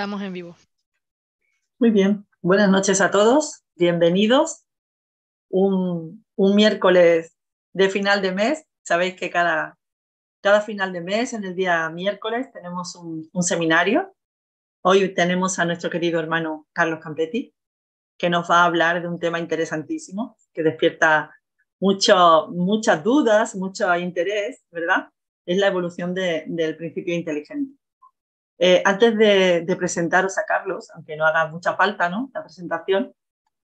Estamos en vivo. Muy bien. Buenas noches a todos. Bienvenidos. Un, un, miércoles de final de mes. Sabéis que cada, cada final de mes, en el día miércoles, tenemos un, seminario. Hoy tenemos a nuestro querido hermano Carlos Campetti, que nos va a hablar de un tema interesantísimo que despierta mucho, muchas dudas, mucho interés, ¿verdad? Es la evolución del principio inteligente. Eh, antes de, presentaros a Carlos, aunque no haga mucha falta ¿no? la presentación,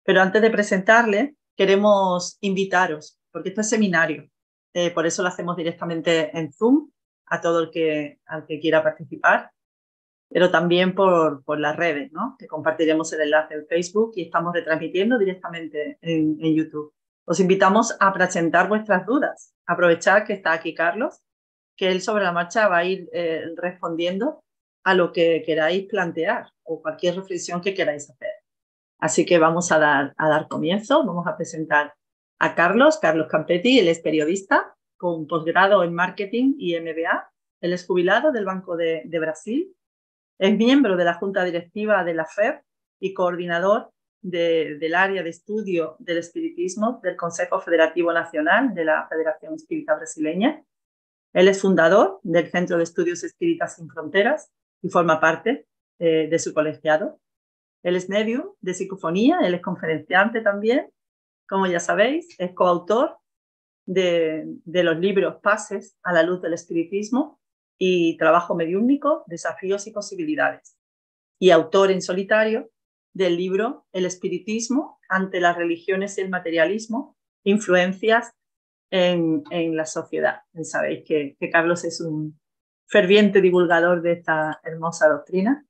pero antes de presentarle, queremos invitaros, porque esto es seminario, eh, por eso lo hacemos directamente en Zoom a todo el que, al que quiera participar, pero también por, las redes, que compartiremos el enlace en Facebook y estamos retransmitiendo directamente en, YouTube. Os invitamos a presentar vuestras dudas, aprovechar que está aquí Carlos, que él sobre la marcha va a ir eh, respondiendo a lo que queráis plantear o cualquier reflexión que queráis hacer. Así que vamos a dar, a dar comienzo. Vamos a presentar a Carlos, Carlos Campetti, él es periodista con posgrado en marketing y MBA. Él es jubilado del Banco de, Brasil, es miembro de la Junta Directiva de la FEB y coordinador del área de estudio del espiritismo del Consejo Federativo Nacional de la Federación Espírita Brasileña. Él es fundador del Centro de Estudios Espíritas sin Fronteras y forma parte eh, de su colegiado. Él es medio de psicofonía, él es conferenciante también, como ya sabéis, es coautor de, los libros Pases a la luz del espiritismo y Trabajo mediúnico, Desafíos y posibilidades, y autor en solitario del libro El espiritismo ante las religiones y el materialismo, influencias en, la sociedad. Sabéis que Carlos es un ferviente divulgador de esta hermosa doctrina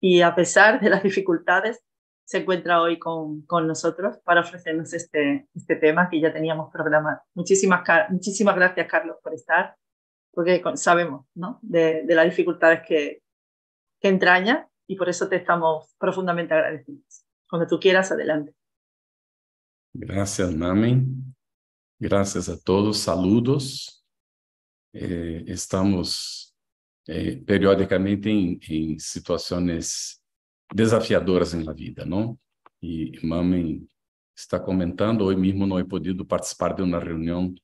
y a pesar de las dificultades se encuentra hoy con, nosotros para ofrecernos este, este tema que ya teníamos programado. Muchísimas, muchísimas gracias, Carlos, por estar, porque sabemos ¿no? de, las dificultades que, entraña y por eso te estamos profundamente agradecidos. Cuando tú quieras, adelante. Gracias, mami. Gracias a todos. Saludos. Eh, estamos eh, periodicamente em, em, situações desafiadoras na vida, não? E mamãe está comentando, hoje mesmo não he podido participar de uma reunião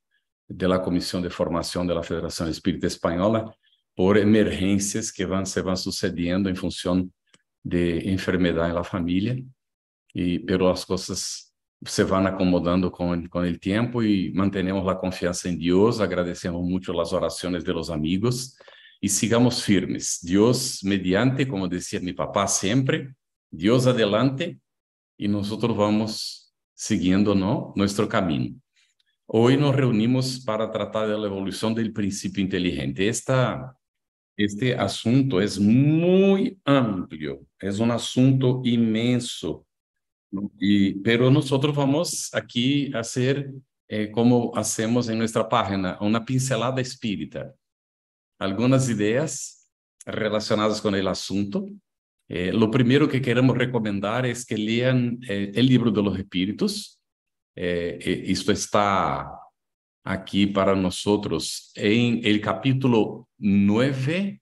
da Comissão de Formação da Federação Espírita Espanhola por emergências que vão se vão sucedendo em função de enfermidade na família e pelas coisas se vão acomodando com, com o tempo e mantenemos a confiança em Deus, agradecemos muito as orações de los amigos y sigamos firmes. Dios mediante, como decía mi papá siempre, Dios adelante y nosotros vamos siguiendo ¿no? nuestro camino. Hoy nos reunimos para tratar de la evolución del principio inteligente. Esta, este asunto es muy amplio, es un asunto inmenso, y, pero nosotros vamos aquí a hacer eh, como hacemos en nuestra página, una pincelada espírita algunas ideas relacionadas con el asunto. Eh, lo primero que queremos recomendar es que lean eh, el libro de los espíritus. Eh, esto está aquí para nosotros en el capítulo 9,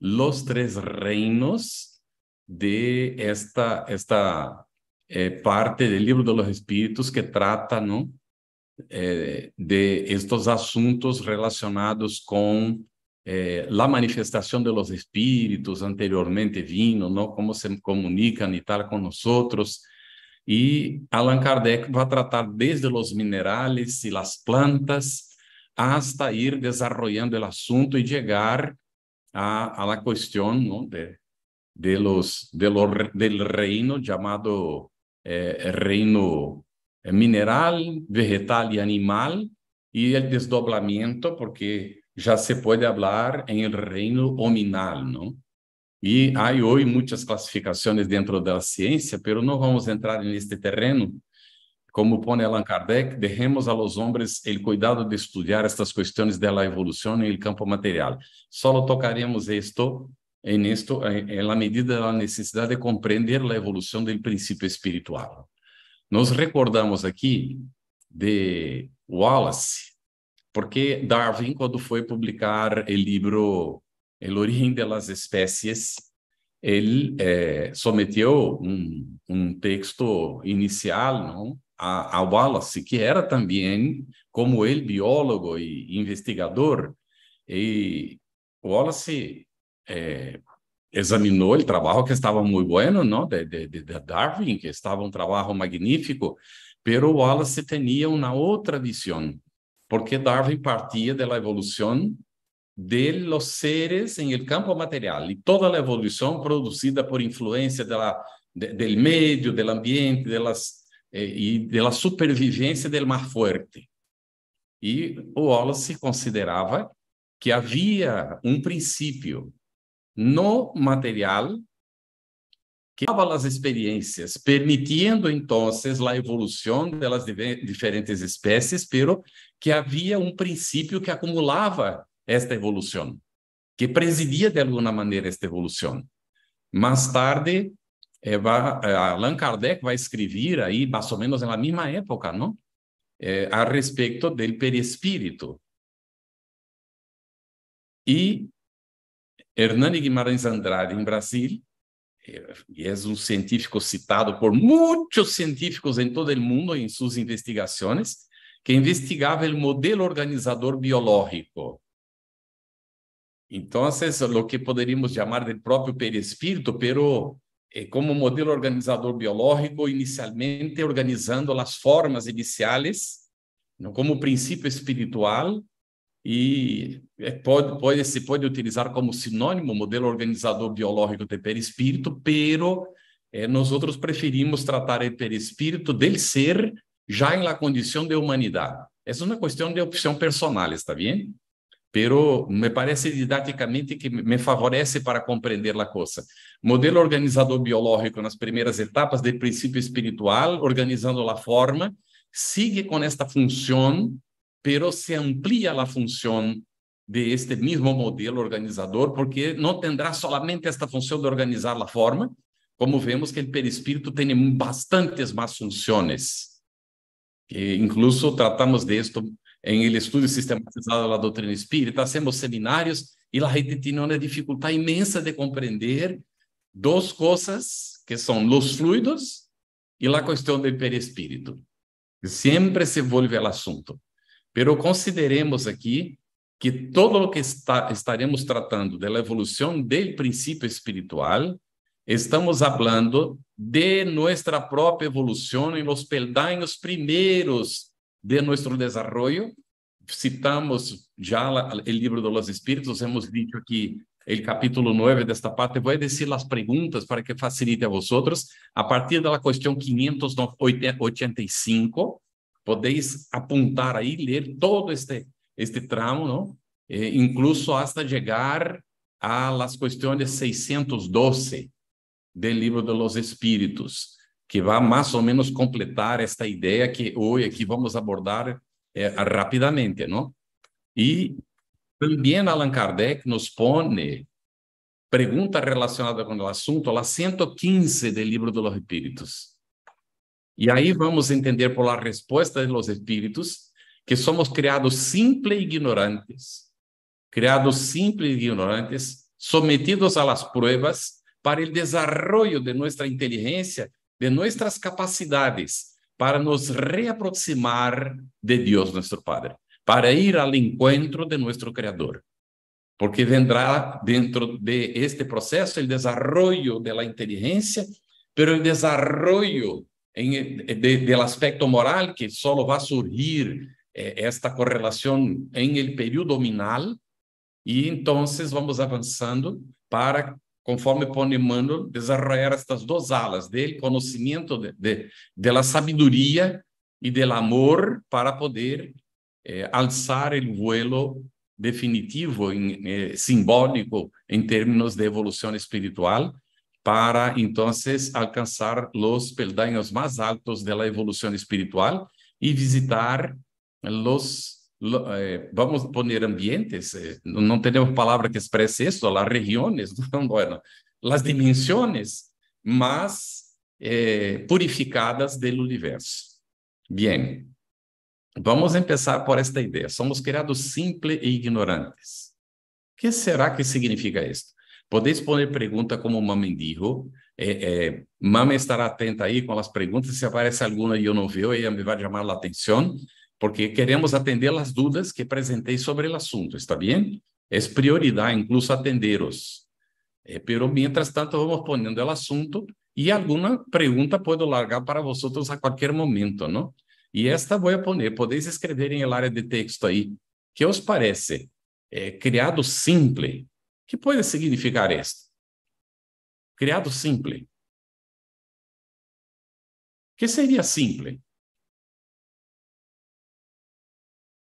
los tres reinos de esta, esta parte del libro de los espíritus que trata ¿no? de estos asuntos relacionados con eh, la manifestación de los espíritus anteriormente vino, ¿no? Cómo se comunican y tal con nosotros. E Allan Kardec vai tratar desde os minerais e as plantas hasta ir desarrollando o assunto e chegar a, a la cuestión ¿no? de, de los, de lo, del reino chamado eh, reino mineral, vegetal e animal e o desdobramento, porque já se pode falar em reino hominal, não? E há hoje muitas classificações dentro da ciência, pero não vamos entrar neste terreno. Como põe Allan Kardec, deixemos a los hombres el cuidado de estudar estas questões da evolução e campo material. Só tocaremos isto em isto en la medida da necessidade de compreender a evolução do princípio espiritual. Nos recordamos aqui de Wallace, porque Darwin, quando foi publicar o livro El origen de las especies, ele eh, someteu um, um, texto inicial não, a, a, Wallace, que era também, como ele, biólogo e investigador, e Wallace eh, examinou o trabalho que estava muito bueno, não, de, de, de Darwin, que estava um trabalho magnífico, pero Wallace tinha uma outra visão porque Darwin partia da evolução de los seres em el campo material e toda a evolução produzida por influencia de la, de, del del ambiente de las, eh, y de la del mais forte. E o Wallace considerava que havia um princípio no material que davam as experiências, permitindo então a evolução das diferentes espécies, pero que havia um princípio que acumulava esta evolução, que presidia de alguma maneira esta evolução. Mais tarde, Eva, eh, eh, Allan Kardec vai escrever aí, mais ou menos na mesma época, não? Eh, a respeito do perispírito. E Hernani Guimarães Andrade, em Brasil, e é um científico citado por muitos científicos em todo o mundo em suas investigações, que uhum. investigava o modelo organizador biológico. Então, o que poderíamos chamar de próprio perispírito, pero eh, como modelo organizador biológico, inicialmente organizando as formas iniciais, como princípio espiritual, e é, pode, pode, se pode utilizar como sinônimo modelo organizador biológico de perispírito, pero eh, nós outros preferimos tratar o perispírito del ser já em la condição de humanidade. Essa é uma questão de opção personal, está bem? Pero me parece didaticamente que me favorece para compreender a coisa. Modelo organizador biológico nas primeiras etapas de princípio espiritual, organizando a forma, sigue com esta função pero se amplía la función de este mismo modelo organizador, porque no tendrá solamente esta función de organizar la forma, como vemos que el perispírito tiene bastantes más funciones. E incluso tratamos de esto en el estudio sistematizado de la doctrina espírita, hacemos seminarios y la gente tiene una dificultad inmensa de comprender dos cosas que son los fluidos y la cuestión del perispírito. Siempre se vuelve al asunto. Pero consideremos aqui que todo o que está, estaremos tratando da evolução do princípio espiritual, estamos falando de nossa própria evolução e nos peldaños primeiros de nosso desenvolvimento Citamos já o livro de los Espíritos, hemos dicho aqui o capítulo 9 desta parte, vou dizer as perguntas para que facilite a vocês a partir da questão 585, Podéis apontar aí leer todo este, este tramo, não, incluso hasta llegar a las cuestiones 612 del Libro de los Espíritus, que va más o menos completar esta idea que hoy aquí vamos abordar eh, rápidamente, ¿no? Y también Allan Kardec nos pone pergunta relacionada com o assunto, a 115 do Livro dos Espíritos. E aí vamos entender por la resposta dos espíritos que somos criados simples e ignorantes, criados simples e ignorantes, sometidos às provas para o desenvolvimento de nossa inteligência, de nossas capacidades, para nos reaproximar de Deus, nosso Padre, para ir ao encontro de nosso Criador. Porque vendrá dentro de este processo o desenvolvimento da inteligência, pero o desenvolvimento del aspecto moral que solo va a surgir eh, esta correlación en el periodo nominal y entonces vamos avanzando para, conforme pone mando desarrollar estas dos alas del conocimiento de, de, la sabiduría y del amor para poder eh, alzar el vuelo definitivo, eh, simbólico en términos de evolución espiritual para entonces alcançar os peldaños mais altos de la evolução espiritual e visitar los, lo, eh, vamos a poner ambientes, eh, temos palavra palabra que exprese isso las regiones, bueno, las dimensiones más eh, purificadas del universo. Bien, vamos a empezar por esta ideia. Somos criados simples e ignorantes. que será que significa esto? Podeis poner pergunta como mamãe dijo. É, é, Mamãe estará atenta aí com as perguntas. Se aparece alguma e eu não veo, ela me vai chamar a atenção, porque queremos atender as dúvidas que apresentei sobre o assunto, está bem? É prioridade, incluso atenderos. Mas, é, pero mientras tanto, vamos ponendo o assunto e alguma pergunta posso largar para vocês a qualquer momento, não? E esta vou a poner. Podeis escrever em área de texto aí. que os parece? Eh, criado simples que pode significar isto? Criado simples. O que seria simples?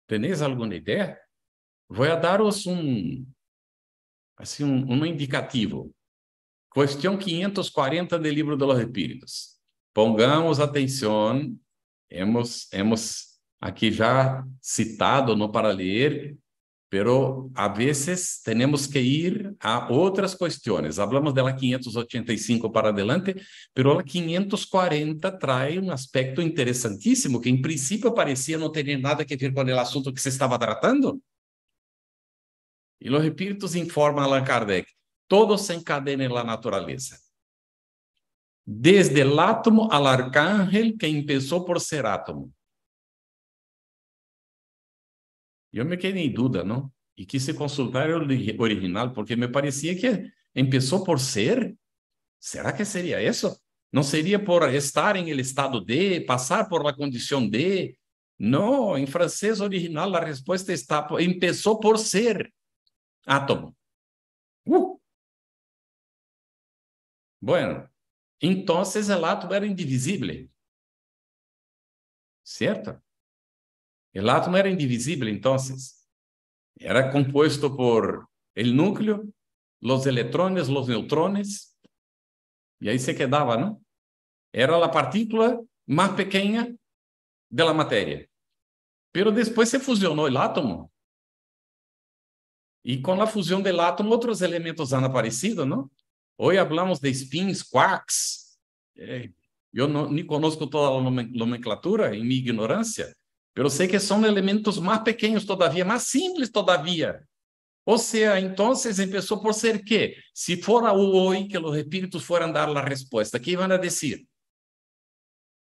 Tenéis alguma ideia? Vou dar-vos um, assim, um, um indicativo. Questão 540 do Livro dos Espíritos. Pongamos atenção, hemos, hemos aqui já citado no para ler pero a veces tenemos que ir a otras cuestiones. Hablamos de la 585 para adelante, pero la 540 trae un aspecto interesantísimo que en principio parecía no tener nada que ver con el asunto que se estaba tratando. Y los espíritus informan a Allan Kardec, todo se encadena en la naturaleza. Desde el átomo al arcángel que empezó por ser átomo Eu me quedei em dúvida, não? E quise consultar o original, porque me parecia que começou por ser. Será que seria isso? Não seria por estar em estado de, passar por la condição de? Não, em francês original a resposta está começou por ser ah, átomo. Tá uh! Bueno, então o átomo era indivisível. Certo? El átomo era indivisível, então, assim, Era compuesto por el núcleo, los electrones, los neutrones, e aí se quedava, não? Era a partícula mais pequena de la materia. Pero depois se fusionou o átomo. e com a fusão do átomo outros elementos han aparecido, não? Hoy hablamos de spins, quarks. Eh, não no, conozco toda a nomenclatura em é minha ignorância. Eu sei que são elementos mais pequenos, todavia, mais simples, todavia. Ou seja, então, começou por ser que, se for o hoy que os espíritos forem dar a resposta, que iam a dizer?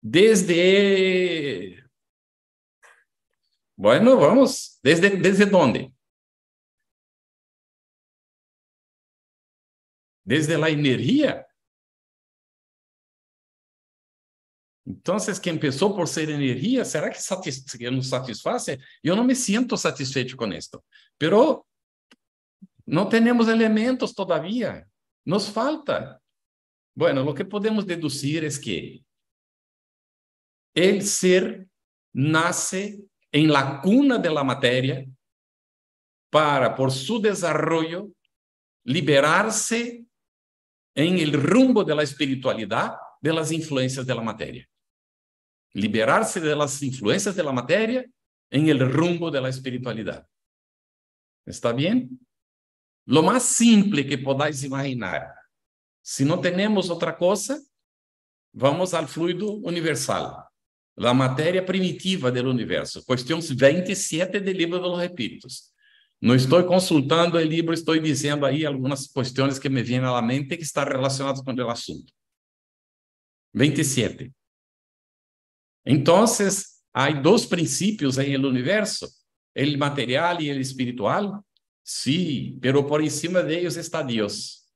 Desde. Bueno, vamos. Desde, desde onde? Desde a energia? Então, que começou por ser energia, será que satis nos satisfaz? Eu não me sinto satisfeito com isto. Mas não temos elementos todavia. Nos falta. Bueno, o que podemos deduzir é es que o ser nasce em la cuna de la matéria para, por su desarrollo, se em el rumbo de la espiritualidade de las influencias de la materia. liberarse de las influencias de la materia en el rumbo de la espiritualidad. ¿Está bien? Lo más simple que podáis imaginar. Si no tenemos otra cosa, vamos al fluido universal, la materia primitiva del universo. Cuestión 27 del libro de los Espíritus. No estoy consultando el libro, estoy diciendo ahí algunas cuestiones que me vienen a la mente que están relacionadas con el asunto. 27. Entonces, hay dos principios en el universo, el material y el espiritual. Sí, pero por encima de ellos está Dios.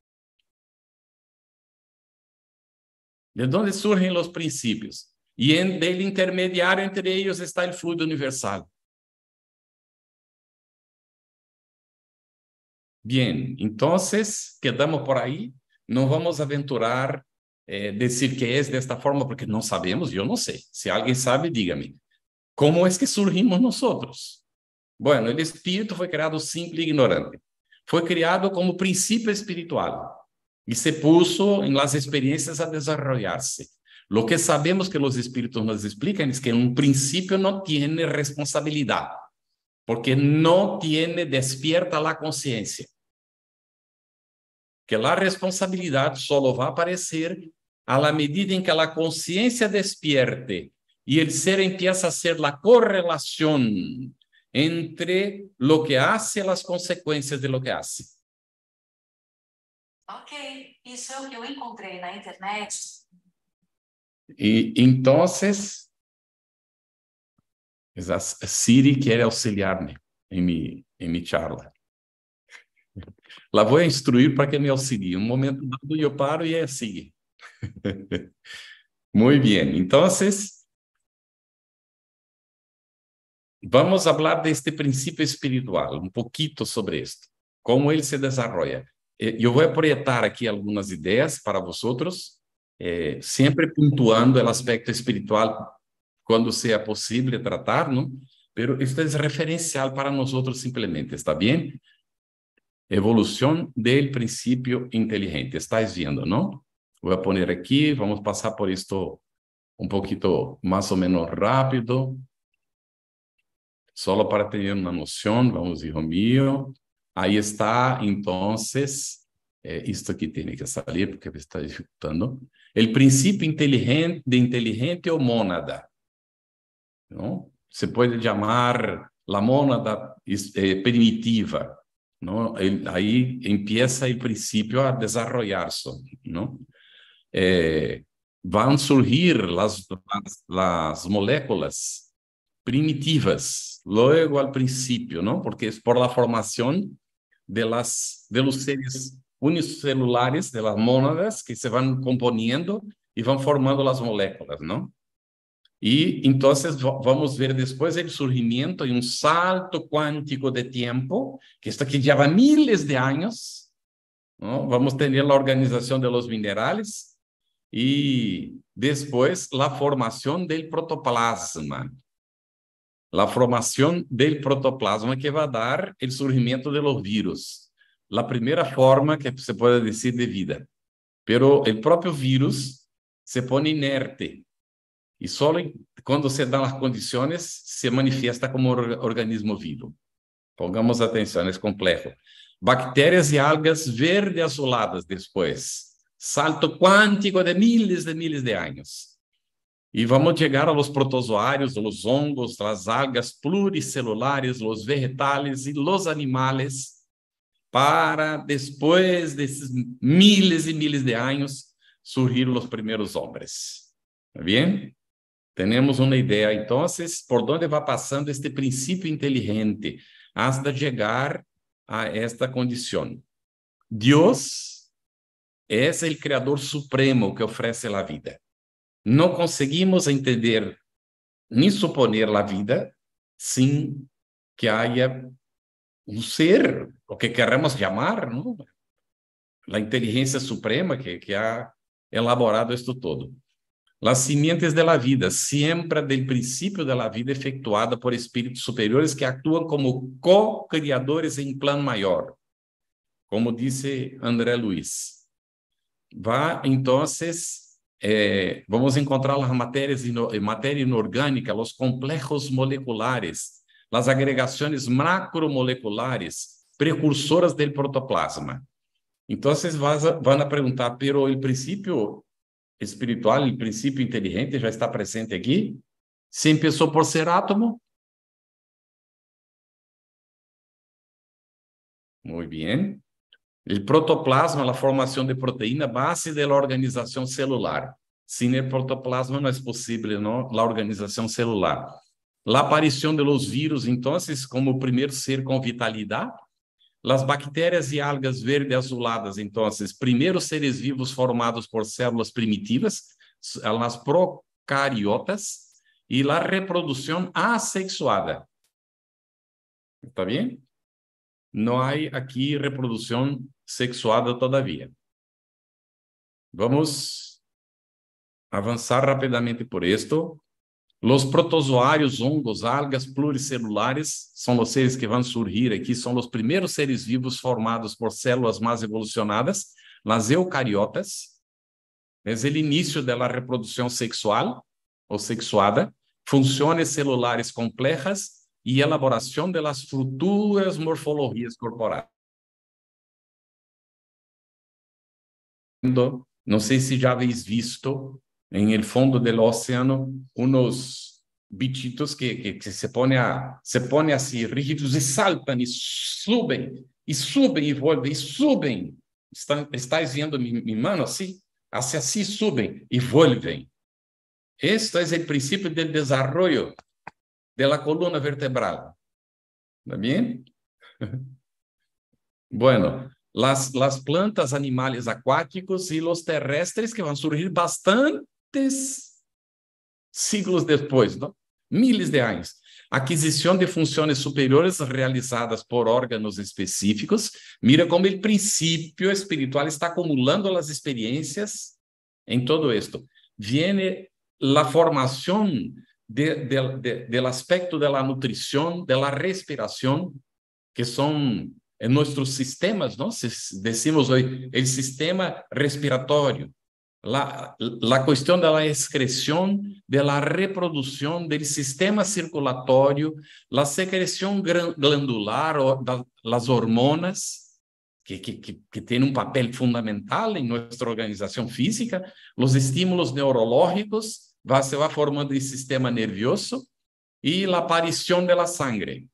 ¿De dónde surgen los principios? Y en, del intermediario entre ellos está el fluido universal. Bien, entonces quedamos por ahí. Não vamos aventurar Eh, decir que es de esta forma porque no sabemos, yo no sé. Si alguien sabe, dígame, ¿cómo es que surgimos nosotros? Bueno, el espíritu fue creado simple e ignorante. Fue creado como principio espiritual y se puso en las experiencias a desarrollarse. Lo que sabemos que los espíritus nos explican es que un principio no tiene responsabilidad porque no tiene despierta la conciencia. que a responsabilidade só vai aparecer à medida em que a consciência desperte e o ser empieza a ser a correlação entre o que faz e as consequências de lo que faz. Ok, isso é o que eu encontrei na internet. E então, Siri quer auxiliar-me em em minha charla lá vou é instruir para que me auxilie. Um momento dado eu paro e é assim. Muito bem. Então, vamos falar deste de este espiritual, um poquito sobre isto, como ele se desarrolha. Eu vou projetar aqui algumas ideias para vocês, eh, sempre pontuando o aspecto espiritual quando seja possível tratar, não? Pero isto é referencial para nós outros simplesmente, está bem? Evolução do princípio inteligente. Estáis vendo, não? Vou poner aqui, vamos passar por isto um pouquinho mais ou menos rápido. Só para ter uma noção, vamos, hijo mío. Aí está, então, eh, isto aqui tem que sair, porque está dificultando O princípio inteligente, de inteligente ou mônada. Não? Se pode chamar a mônada eh, primitiva, ¿no? ahí empieza el principio a desarrollarse, ¿no? Eh, van a surgir las, moléculas primitivas, luego al principio, ¿no? Porque es por la formación de, las, de los seres unicelulares, de las mónadas, que se van componiendo y van formando las moléculas, ¿no? e então vamos ver depois o surgimento e um salto cuántico de tempo que aqui já lleva miles de anos ¿no? Vamos a organização de los minerais e depois a formação del protoplasma. a formação del protoplasma que vai dar o surgimento de los virus. A primeira forma que se pode dizer de vida. Pero o próprio virus se põe inerte e solo quando se dão as condições, se manifesta como organismo vivo. Pongamos atenção, é complexo. Bactérias e algas verde azuladas depois. Salto cuántico de miles de miles de anos. E vamos chegar aos protozoários, os hongos, as algas pluricelulares, os vegetais e os animais, para depois desses miles e miles de anos surgir os primeiros homens. Está bem? Temos uma ideia, então, por onde vai passando este princípio inteligente hasta chegar a esta condição. Deus é o Criador Supremo que oferece a vida. Não conseguimos entender nem suponer a vida sem que haja um ser, o que queremos chamar, não? a inteligência suprema que, que ha elaborado isto todo. Las simientes de la vida, sempre del princípio de la vida efetuada por espíritos superiores que atuam como co-criadores em plano maior. Como disse André Luiz. Vá, então, eh, vamos encontrar as matérias inorgânicas, eh, matéria inorgânica, os complexos moleculares, as agregações macromoleculares, precursoras do protoplasma. Então, vocês vão a perguntar, pero o princípio espiritual, o princípio inteligente já está presente aqui. Se começou por ser átomo. Muito bem. O protoplasma, a formação de proteína, base da organização celular. Sem o protoplasma não é possível a organização celular. A aparição de los vírus, então, como o primeiro ser com vitalidade, as bactérias e algas verde azuladas, então, esses primeiros seres vivos formados por células primitivas, elas procariotas, e a reprodução assexuada. Está bem? Não há aqui reprodução sexuada todavia. Vamos avançar rapidamente por isto. Os protozoários, hongos, algas pluricelulares são os seres que vão surgir aqui, são os primeiros seres vivos formados por células mais evolucionadas, nas eucariotas. Desde o início da reprodução sexual ou sexuada, funções celulares complejas e elaboração das futuras morfologias corporais. Não sei se já habéis visto en el fundo del océano unos bichitos que, que, que, se, pone a, se pone así rígidos y saltan y suben, y suben y vuelven, y suben. Está, ¿Estáis viendo mi, mi mano así? Hace así, suben y vuelven. Esto es el principio del desarrollo de la columna vertebral. ¿Está bien? Bueno, las, las plantas animales acuáticos y los terrestres que van surgir bastante Des siglos depois, não? milhares de anos. Aquisição de funções superiores realizadas por órgãos específicos. Mira como o princípio espiritual está acumulando as experiências em todo isto. Viene a formação de, de, de, aspecto de la da de la que são nossos sistemas, nós Si decimos hoje, o sistema respiratório la, la cuestión de la excreción, de la reproducción del sistema circulatorio, la secreción glandular o da, las hormonas, que, que, que, que tienen un papel fundamental en nuestra organización física, los estímulos neurológicos, va, se va formando el sistema nervioso y la aparición de la sangre.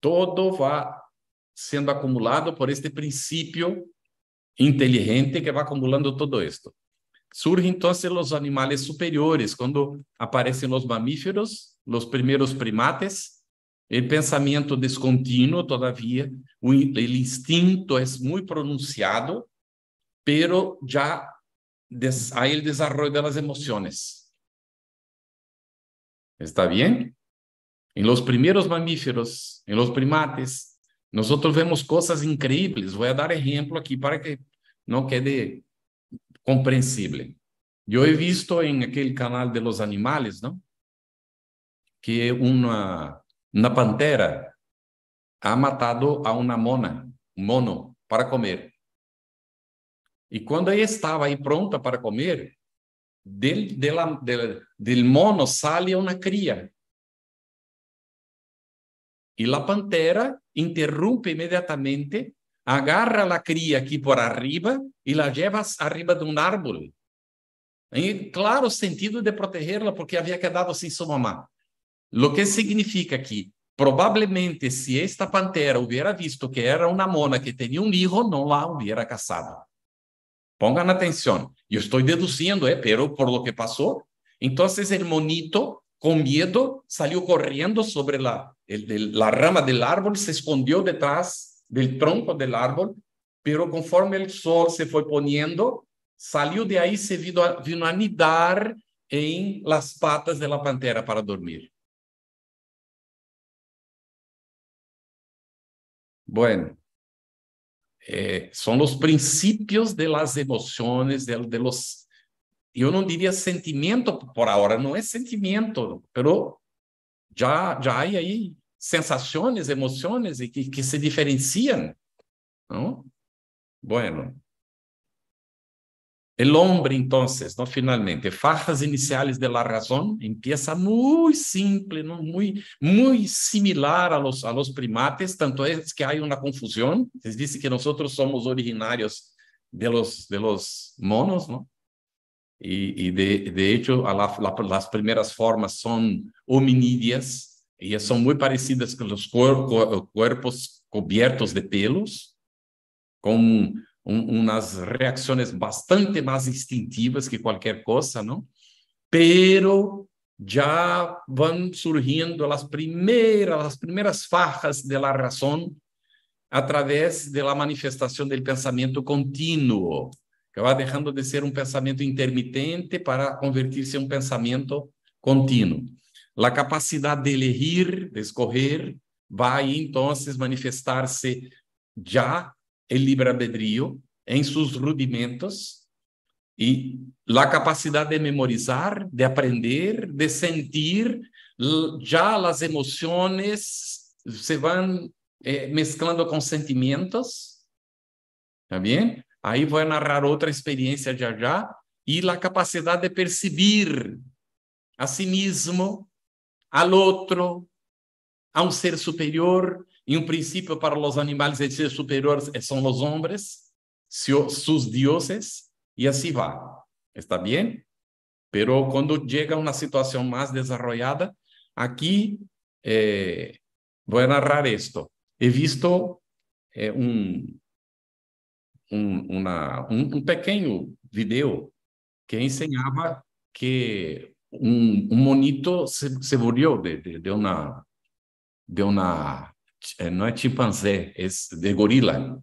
Todo va sendo acumulado por este princípio inteligente que va acumulando todo esto. Surgen entonces los animales superiores, cuando aparecen los mamíferos, los primeros primates, el pensamiento discontinuo todavía, el instinto es muy pronunciado, pero ya hay el desarrollo de las emociones. ¿Está bien? En los primeros mamíferos, en los primates, nosotros vemos cosas increíbles. Voy a dar ejemplo aquí para que no quede comprensible. Yo he visto en aquel canal de los animales, ¿no? Que una, pantera ha matado a una mona, un mono, para comer. Y cuando ella estaba ahí pronta para comer, del mono sale una cría E a pantera interrompe imediatamente, agarra a cria aqui por arriba e la lleva arriba de um árvore. Em claro sentido de protegê-la, porque havia quedado sem assim sua mamá. O que significa que, provavelmente, se esta pantera hubiera visto que era uma mona que tinha um hijo, não a hubiera caçado. Pongan atenção. Eu estou deduzindo, é, eh, pero por lo que passou. Então, o monito Con miedo salió corriendo sobre la, la rama del árbol, se escondió detrás del tronco del árbol, pero conforme el sol se fue poniendo, salió de ahí, se vino a, nidar anidar en las patas de la pantera para dormir. Bueno, eh, son los principios de las emociones, de los eu não diria sentimento por agora, não é sentimento, pero já já há aí sensações, emoções que, que se diferenciam, Bom, Bueno. El hombre, entonces, ¿no? finalmente, fajas iniciales de la razón, empieza muy simple, ¿no? muy, muy similar a los, a los primates, tanto es que hay una confusión, se dice que nosotros somos originarios de los, de los monos, ¿no? Y, y de, de, hecho, la, la, las primeras formas son hominídeas ellas son muy parecidas con los cuerpos, cuerpos cubiertos de pelos, con un, unas reacciones bastante más instintivas que cualquier cosa, ¿no? Pero ya van surgiendo las primeras, las primeras fajas de la razón a través de la manifestación del pensamiento continuo. que va dejando de ser un pensamiento intermitente para convertirse en un pensamiento continuo. La capacidad de elegir, de escoger, va entonces manifestarse ya el libre albedrío en sus rudimentos y la capacidad de memorizar, de aprender, de sentir, ya las emociones se van eh, mezclando con sentimientos, ¿está bien? Aí vai narrar outra experiência já já e a capacidade de perceber a si mesmo, ao outro, a um ser superior. Em um princípio, para os animais, o seres superior é, são os homens, seus deuses, e assim vai. Está bem? Pero quando chega uma situação mais desarrollada, aqui eh, vou narrar isto. He visto eh, um um, uma, um, um pequeno vídeo que ensinava que um, um monito se, se voltou de, de, de, uma de uma eh, não é chimpanzé é de gorila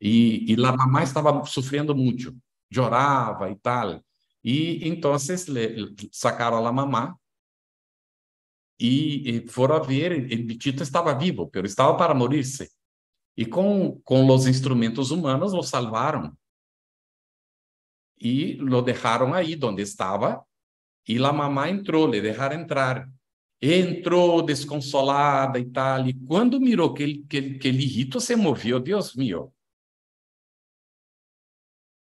e, e a mamãe estava sofrendo muito chorava e tal e então le, sacaram a mamãe e, e foram ver, o bichito estava vivo, mas estava para morrer se e com, com os instrumentos humanos o salvaram. E o deixaram aí onde estava. E a mamá entrou, le deixaram entrar. Entrou desconsolada e tal. E quando mirou que aquele que rito se moveu, Deus meu.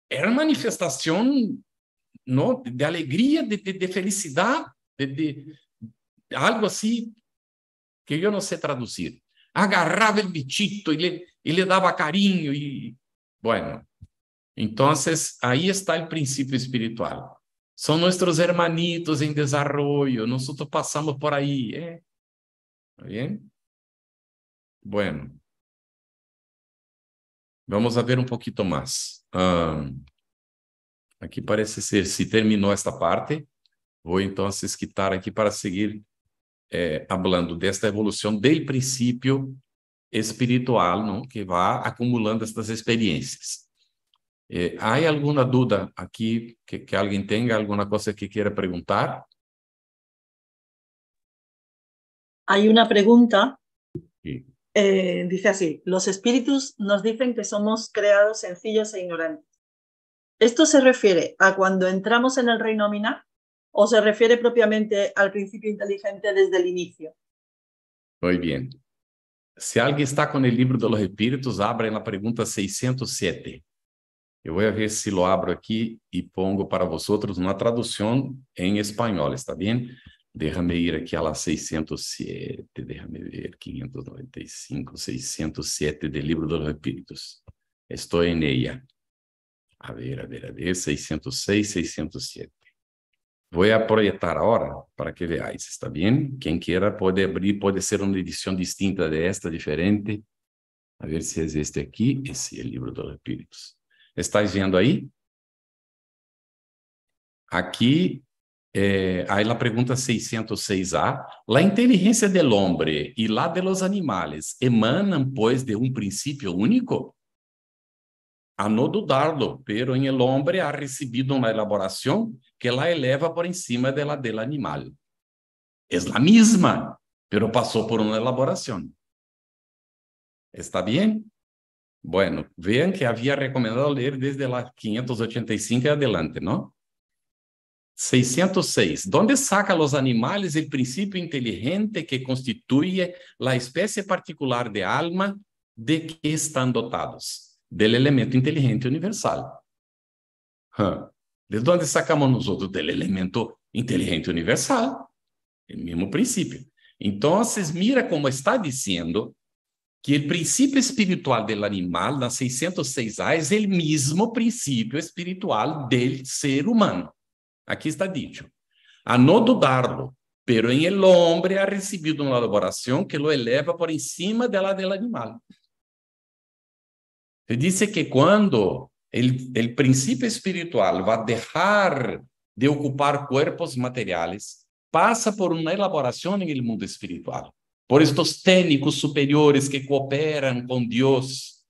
Era uma manifestação não, de alegria, de, de, de felicidade, de, de, algo assim que eu não sei traduzir agarrava el bichito e le, y le daba cariño y bueno. Entonces, está o princípio espiritual. São nossos hermanitos em desarrollo, nós passamos por ahí. ¿eh? É. Tá bem? Bueno. Vamos a ver um pouquinho mais. Um, aqui parece ser, se terminou esta parte, vou então quitar aqui para seguir hablando de esta evolución del principio espiritual, ¿no? que va acumulando estas experiencias. ¿Hay alguna duda aquí que, alguien tenga? ¿Alguna cosa que quiera preguntar? Hay una pregunta. Eh, dice así, los espíritus nos dicen que somos creados sencillos e ignorantes. ¿Esto se refiere a cuando entramos en el reino minar? o se refiere propiamente al principio inteligente desde el inicio? Muy bien. Si alguien está con el libro de los espíritus, abra en la pregunta 607. Yo voy a ver si lo abro aquí y pongo para vosotros una traducción en español. está bien? Déjame ir aquí a la 607, déjame ver, 595, 607 del Libro de los Espíritus. Estoy en ella. A ver, a ver, a ver, 606, 607. Voy a proyectar ahora para que veáis, ¿está bien? Quien quiera puede abrir, puede ser una edición distinta de esta, diferente. A ver si es este aquí, es el libro de los espíritus. ¿Estáis viendo ahí? Aqui, eh, aí a pergunta 606A. La inteligência del hombre e la de los animales emanam, pois, de um princípio único? A no dudarlo, pero en el hombre ha recebido una elaboración que la eleva por encima de la del animal. Es é la misma, pero pasó por una elaboración. ¿Está bien? Bueno, vean que había recomendado leer desde la 585 adelante, ¿no? 606. ¿Dónde saca los animales el principio inteligente que constituye la especie particular de alma de que están dotados? Del elemento inteligente universal. Huh. De onde sacamos nós outros? Do elemento inteligente universal. É o mesmo princípio. Então, mira como está dizendo que o princípio espiritual do animal, nas 606 A, é o mesmo princípio espiritual do ser humano. Aqui está dito. A não dudarlo, pero em el hombre ha recebido uma elaboração que lo eleva por cima de la del animal. Ele diz que quando el, principio espiritual va a dejar de ocupar cuerpos materiales, Pasa por una elaboración en el mundo espiritual, por estos técnicos superiores que cooperan con Dios.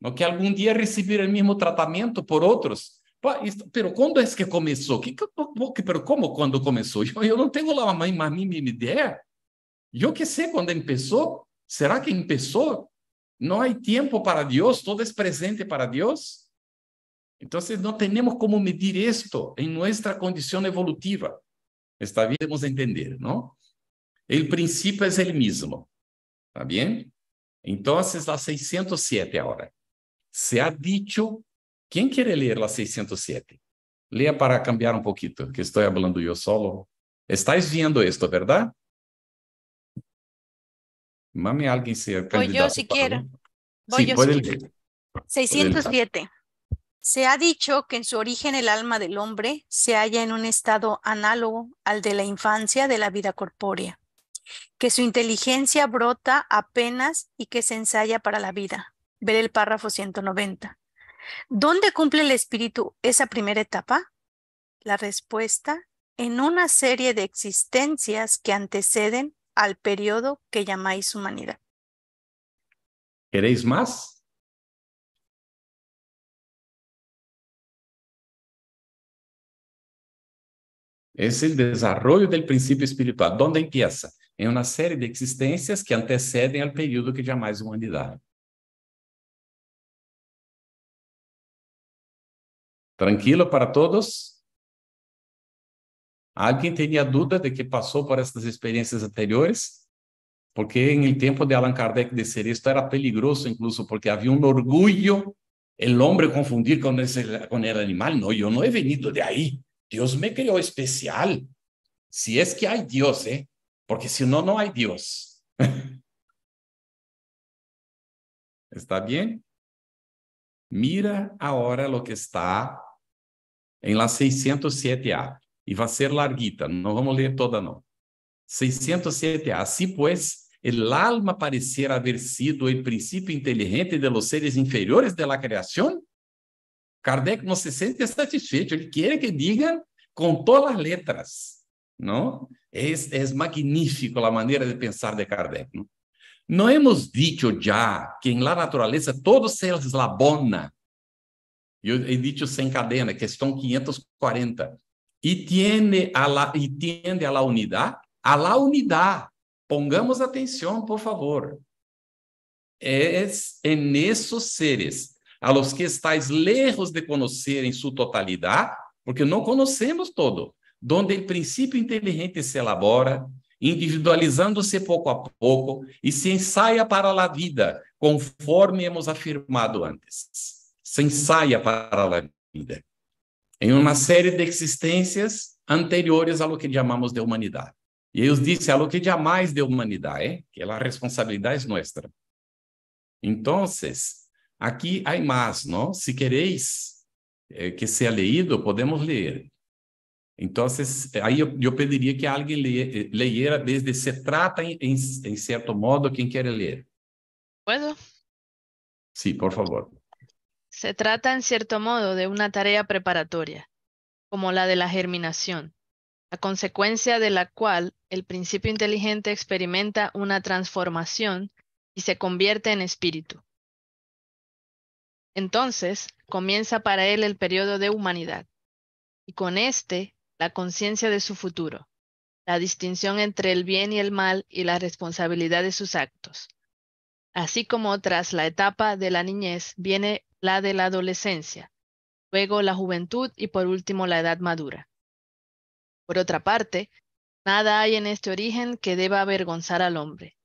¿no? que algún día recibir el mismo tratamiento por otros. Pero ¿cuándo es que comenzó? Que, que, pero como quando começou? Eu, eu não tenho lá a mínima ideia. ¿Yo que sé quando empezó? Será que empezó? No hay tiempo para Dios. todo es presente para Dios. Entonces assim, no tenemos cómo medir esto en nuestra condición evolutiva. Está bien, debemos entender, ¿no? El principio es é el mismo. ¿Está bien? Entonces, la 607 ahora. Se ha dicho... ¿Quién quiere leer la 607? Lea para cambiar un poquito, que estoy hablando yo solo. Estáis viendo esto, ¿verdad? Mami, alguien se... Voy yo si quiero. Voy sí, yo si quiero. 607. Se ha dicho que en su origen el alma del hombre se halla en un estado análogo al de la infancia de la vida corpórea, que su inteligencia brota apenas y que se ensaya para la vida. Ver el párrafo 190. ¿Dónde cumple el espíritu esa primera etapa? La respuesta, en una serie de existencias que anteceden al periodo que llamáis humanidad. ¿Queréis más? É o desenvolvimento do princípio espiritual. onde empieza? Em uma série de existências que antecedem ao período que jamais humanidade. Tranquilo para todos? Alguém tinha dúvida de que passou por essas experiências anteriores? Porque em tempo de Allan Kardec dizer isto era peligroso, incluso porque havia um orgulho, o homem confundir com, esse, com o animal. Não, eu não he venido de aí. Dios me creó especial. Si es que hay Dios, ¿eh? Porque si no, no hay Dios. ¿Está bien? Mira ahora lo que está en la 607A. Y va a ser larguita, no vamos a leer toda, no. 607A. Así pues, el alma pareciera haber sido el principio inteligente de los seres inferiores de la creación Kardec não se sente satisfeito, ele quer que diga com todas as letras, não? É, é magnífico a maneira de pensar de Kardec, não? Não hemos dicho já que em la natureza todo se eslabona. Eu he dicho sem cadena, questão 540. E tiende a la, e tiende a la unidade, a la unidade. Pongamos atenção, por favor. É, é, é nesses seres a los que estáis lejos de conocer em sua totalidade, porque não conhecemos todo, donde o princípio inteligente se elabora, individualizando-se pouco a pouco e se ensaia para a vida, conforme hemos afirmado antes. Se ensaia para a vida. Em uma série de existências anteriores a lo que chamamos de humanidade. E eles disse, a lo que jamais de humanidade, que é a responsabilidade é nossa. Então, Aquí hay más, ¿no? si queréis eh, que sea leído, podemos leer. Entonces, eh, ahí yo pediría que alguien eh, leyera desde se trata, en cierto modo, quien quiere leer. Puedo? Sí, por favor. Se trata, en cierto modo, de una tarea preparatoria, como la de la germinación, la consecuencia de la cual el principio inteligente experimenta una transformación y se convierte en espíritu. Entonces comienza para él el periodo de humanidad y con este la conciencia de su futuro, la distinción entre el bien y el mal y la responsabilidad de sus actos. Así como tras la etapa de la niñez viene la de la adolescencia, luego la juventud y por último la edad madura. Por otra parte, nada hay en este origen que deba avergonzar al hombre,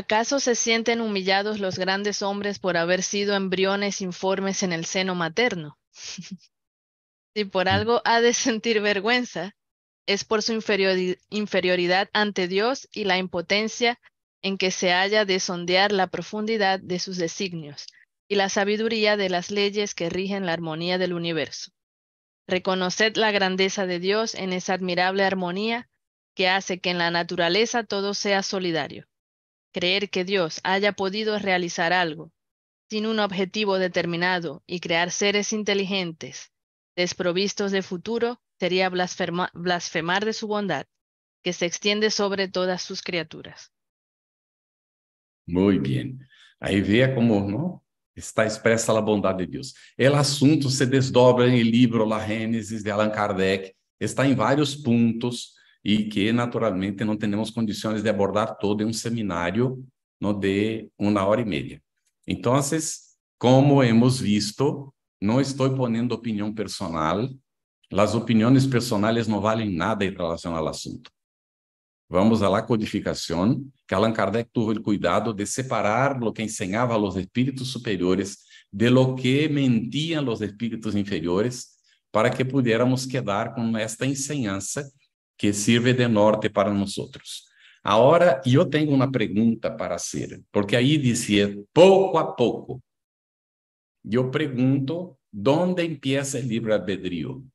¿Acaso se sienten humillados los grandes hombres por haber sido embriones informes en el seno materno? si por algo ha de sentir vergüenza, es por su inferioridad ante Dios y la impotencia en que se halla de sondear la profundidad de sus designios y la sabiduría de las leyes que rigen la armonía del universo. Reconoced la grandeza de Dios en esa admirable armonía que hace que en la naturaleza todo sea solidario creer que Dios haya podido realizar algo sin un objetivo determinado y crear seres inteligentes, desprovistos de futuro, sería blasfemar de su bondad, que se extiende sobre todas sus criaturas. Muy bien. Ahí vea como está expresa la bondad de Dios. El asunto se desdobra en el libro La Génesis de Allan Kardec, está en varios puntos. e que naturalmente não temos condições de abordar todo em um seminário no de uma hora e meia. Então, assim, como hemos visto, não estou pondo opinião personal. As opiniões personais não valem nada em relação ao assunto. Vamos à codificação, que Allan Kardec teve o cuidado de separar o que ensinava aos espíritos superiores de lo que mentiam os espíritos inferiores, para que pudéssemos quedar com esta enseñança que serve de norte para nós outros. Agora, eu tenho uma pergunta para fazer, porque aí dizia pouco a pouco. Eu pergunto, onde empieza o livre albedrío?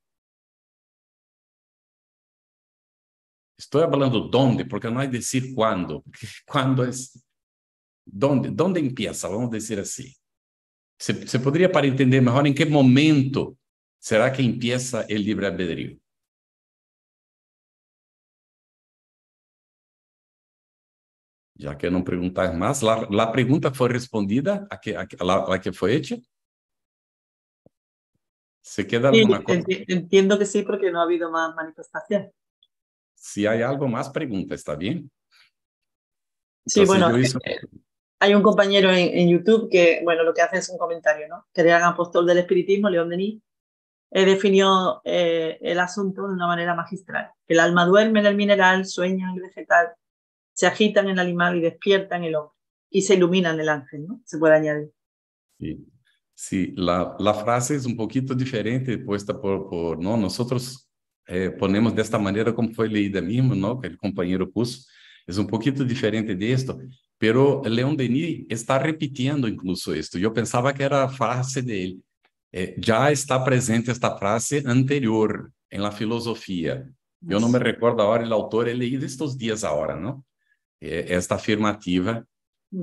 Estou falando onde, porque não é dizer quando, porque quando é Donde, donde empieza? Vamos dizer assim. Você, você poderia para entender melhor em que momento será que empieza o livre-arbítrio? Ya que no preguntáis más, la, pregunta fue respondida, a la, que fue hecha? ¿Se queda alguna cosa? Entiendo que sí, porque no ha habido más manifestación. Si hay algo más, pregunta, ¿está bien? Sí, bueno, eh, eh, hay un compañero en, YouTube que, bueno, lo que hace es un comentario, ¿no? Que le hagan apóstol del espiritismo, León Denis, He definió eh, el asunto de una manera magistral. El alma duerme en el mineral, sueña en el vegetal, se agitan en el animal y despiertan el hombre y se iluminan el ángel, ¿no? Se puede añadir. Sí, la, frase es un poquito diferente puesta por, ¿no? Nosotros eh, ponemos de esta manera como fue leída mismo, ¿no? Que el compañero puso. Es un poquito diferente de esto, pero León Denis está repitiendo incluso esto. Yo pensaba que era frase de él. Eh, ya está presente esta frase anterior en la filosofía. Yo no me recuerdo ahora el autor, he leído estos días ahora, ¿no? É, esta afirmativa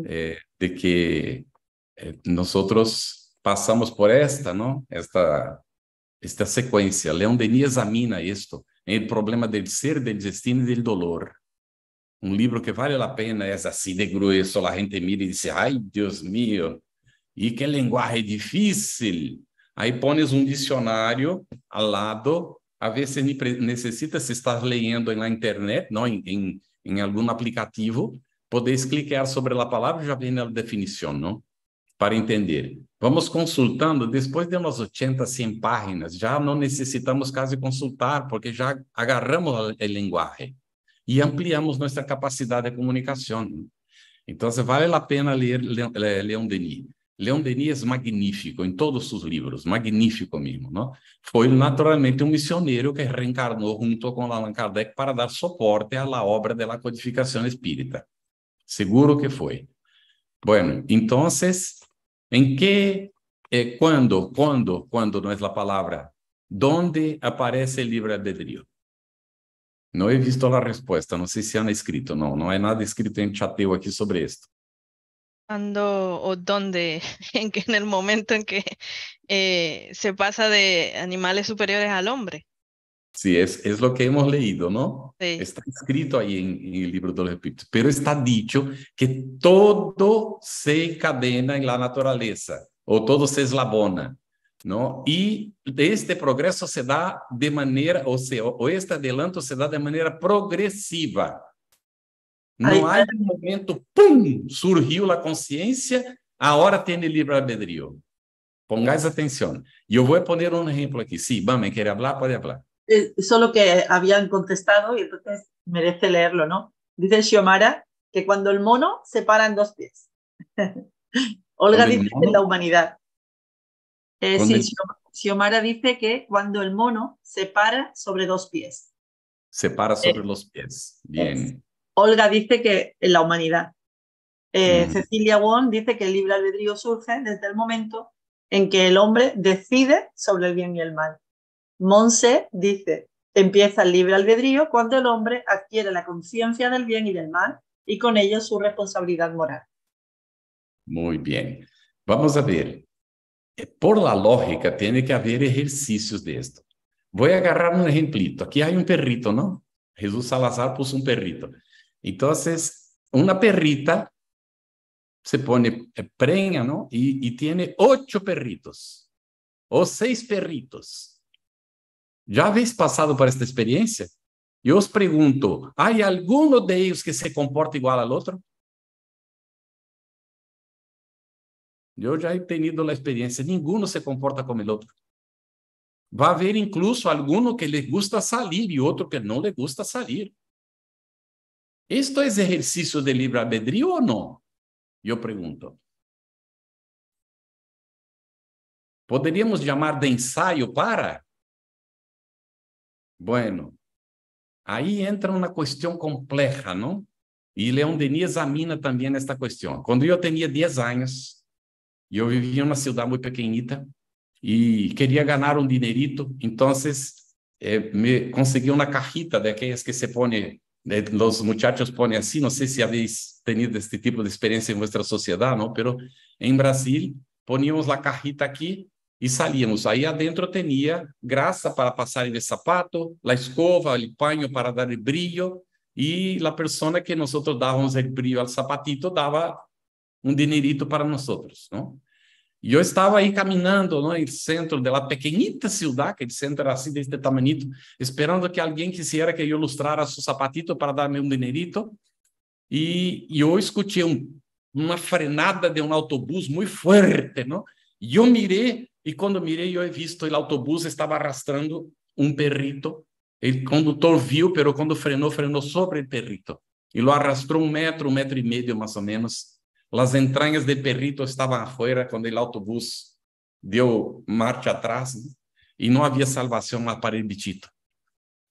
eh, de que eh, nosotros passamos por esta, ¿no? Esta, esta sequência. Leon Denis examina isto o problema del ser, del destino e del dolor. Um livro que vale a pena, é assim de grueso, a gente mira e diz, ai, Deus mío, e que linguagem difícil. Aí pones um dicionário ao lado, a ver se necessita, se estás lendo na internet, não, em em algum aplicativo, podeis clicar sobre a palavra e já vem a definição, não? Para entender. Vamos consultando, depois de umas 80, 100 páginas, já não necessitamos quase consultar, porque já agarramos a, a linguagem e ampliamos nossa capacidade de comunicação. Então, vale a pena ler Leon Denis. Leon Denis é magnífico em todos os livros, magnífico mesmo, não? Foi naturalmente um missionário que reencarnou junto com Allan Kardec para dar suporte à obra da codificação espírita. Seguro que foi. Bueno, então, em que, eh, quando, quando, quando não é a palavra, onde aparece o livro Albedrío? Não he visto a resposta, não sei se han é escrito, não, não é nada escrito em chateu aqui sobre isto. o dónde, en, que, en el momento en que eh, se pasa de animales superiores al hombre. Sí, es, es lo que hemos leído, ¿no? Está escrito ahí en, el libro de los Espíritus, pero está dicho que todo se cadena en la naturaleza o todo se eslabona, ¿no? Y este progreso se da de manera, o, sea, o este adelanto se da de manera progresiva. No hay un momento, pum, surgió la conciencia, ahora tiene libre albedrío. Pongáis atención. Yo voy a poner un ejemplo aquí. sí, me quiere hablar, puede hablar. Eh, solo que habían contestado y entonces merece leerlo, ¿no? Dice Xiomara que cuando el mono se para en dos pies. Olga dice que la humanidad. Eh, sí, Xiomara dice que cuando el mono se para sobre dos pies. Se para sobre eh, los pies. Bien. Olga dice que en la humanidad. Eh, mm. Cecilia Wong dice que el libre albedrío surge desde el momento en que el hombre decide sobre el bien y el mal. Monse dice, empieza el libre albedrío cuando el hombre adquiere la conciencia del bien y del mal y con ello su responsabilidad moral. Muy bien. Vamos a ver. Eh, por la lógica, tiene que haber ejercicios de esto. Voy a agarrar un ejemplito. Aquí hay un perrito, ¿no? Jesús Salazar puso un perrito. Entonces, una perrita se pone eh, preña, ¿no? Y, y tiene ocho perritos o seis perritos. ¿Ya habéis pasado por esta experiencia? Yo os pregunto, ¿hay alguno de ellos que se comporta igual al otro? Yo ya he tenido la experiencia, ninguno se comporta como el otro. Va a haber incluso alguno que le gusta salir y otro que no le gusta salir. ¿Esto es exercício de livre albedrío ou não? Eu pergunto. ¿Poderíamos chamar de ensaio para? Bueno, aí entra uma questão complexa, não? E Leon Denis examina também esta questão. Quando eu tinha 10 anos, eu vivia em uma cidade muito pequenita e queria ganhar um dinheirito. então eh, me consegui uma cajita daquelas que se põe los muchachos ponen así, no sé si habéis tenido este tipo de experiencia en vuestra sociedad, ¿no? Pero en Brasil poníamos la cajita aquí y salíamos. Ahí adentro tenía grasa para pasar el zapato, la escoba, el paño para dar el brillo y la persona que nosotros dábamos el brillo al zapatito daba un dinerito para nosotros, ¿no? E eu estava aí caminhando no né, centro da pequenita cidade, que o centro era assim, deste tamanho, esperando que alguém quisesse que eu ilustrara seu sapatito para dar-me um dinheirito E, e eu escutei um, uma frenada de um autobus muito forte, não? Né? E eu mirei, e quando mirei, eu vi que o autobus estava arrastando um perrito. O condutor viu, mas quando frenou, frenou sobre o perrito. E lo arrastou um metro, um metro e meio, mais ou menos, Las entrañas del perrito estaban afuera cuando el autobús dio marcha atrás y no había salvación más para el bichito.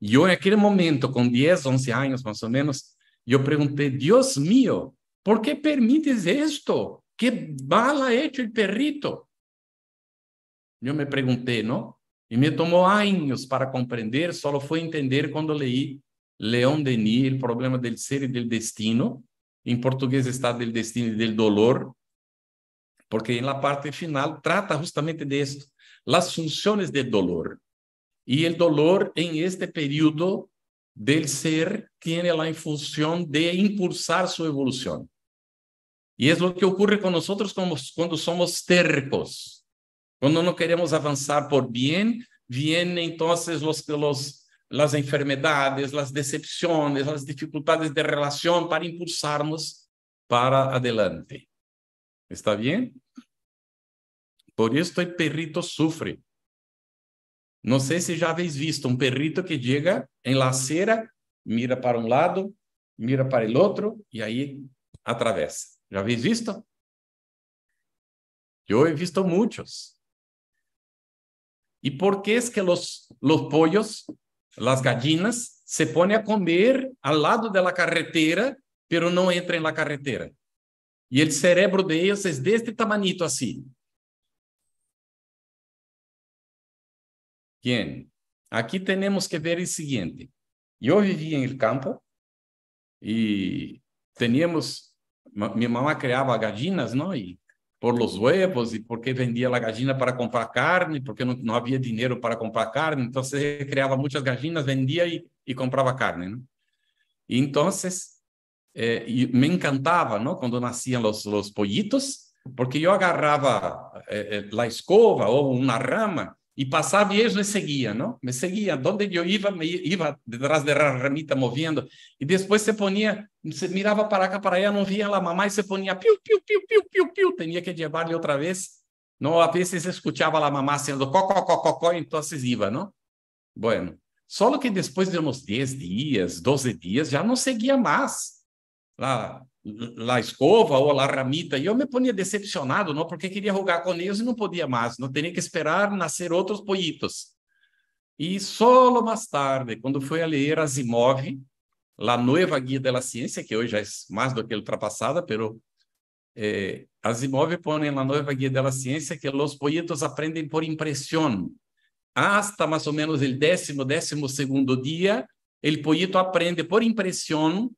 Yo en aquel momento, con 10, 11 años más o menos, yo pregunté, Dios mío, ¿por qué permites esto? ¿Qué bala ha hecho el perrito? Yo me pregunté, ¿no? Y me tomó años para comprender, solo fue entender cuando leí León Denis, el problema del ser y del destino, en portugués está del destino y del dolor, porque en la parte final trata justamente de esto, las funciones del dolor. Y el dolor en este periodo del ser tiene la función de impulsar su evolución. Y es lo que ocurre con nosotros como, cuando somos tercos. Cuando no queremos avanzar por bien, vienen entonces los, los, las enfermedades, las decepciones, las dificultades de relación para impulsarnos para adelante. ¿Está bien? Por esto el perrito sufre. No sé si ya habéis visto un perrito que llega en la acera, mira para un lado, mira para el otro y ahí atraviesa. ¿Ya habéis visto? Yo he visto muchos. ¿Y por qué es que los pollos las gallinas se põem a comer ao lado da carretera, pero não entram na carretera. E o cérebro de ellos é deste tamanito assim. Bien, aqui temos que ver o seguinte. Eu vivia em campo e teníamos, minha mamá criava gallinas, não? E por los huevos e porque vendia a gallina para comprar carne, porque não, não havia dinheiro para comprar carne, então se criava muitas gallinas, vendia e, e comprava carne. Né? E então, eh, me encantava não? quando nasciam os, os pollitos, porque eu agarrava eh, eh a escova ou uma rama e passava e eles me seguiam, não? Me seguiam. donde eu ia, me ia, detrás de ramita moviendo, e depois se ponia, se mirava para cá, para allá, não via a mamãe, você y se piu, piu, piu, piu, piu, piu, tinha que llevarle outra vez, não? A veces escuchaba a mamãe mamá haciendo co, co, co, co, co, não? iba, ¿no? Bueno, Só que depois de uns 10 dias, 12 dias, já não seguia mais lá. La Escova ou La Ramita, e eu me ponia decepcionado, não, porque queria jogar com eles e não podia mais, não teria que esperar nascer outros poitos E só mais tarde, quando fui a ler Asimov, La Nova Guia da Ciência, que hoje é mais do que ultrapassada, pero eh, Asimov põe na Nova Guia da Ciência que os poitos aprendem por impressão. Hasta mais ou menos o décimo, décimo segundo dia, o poito aprende por impressão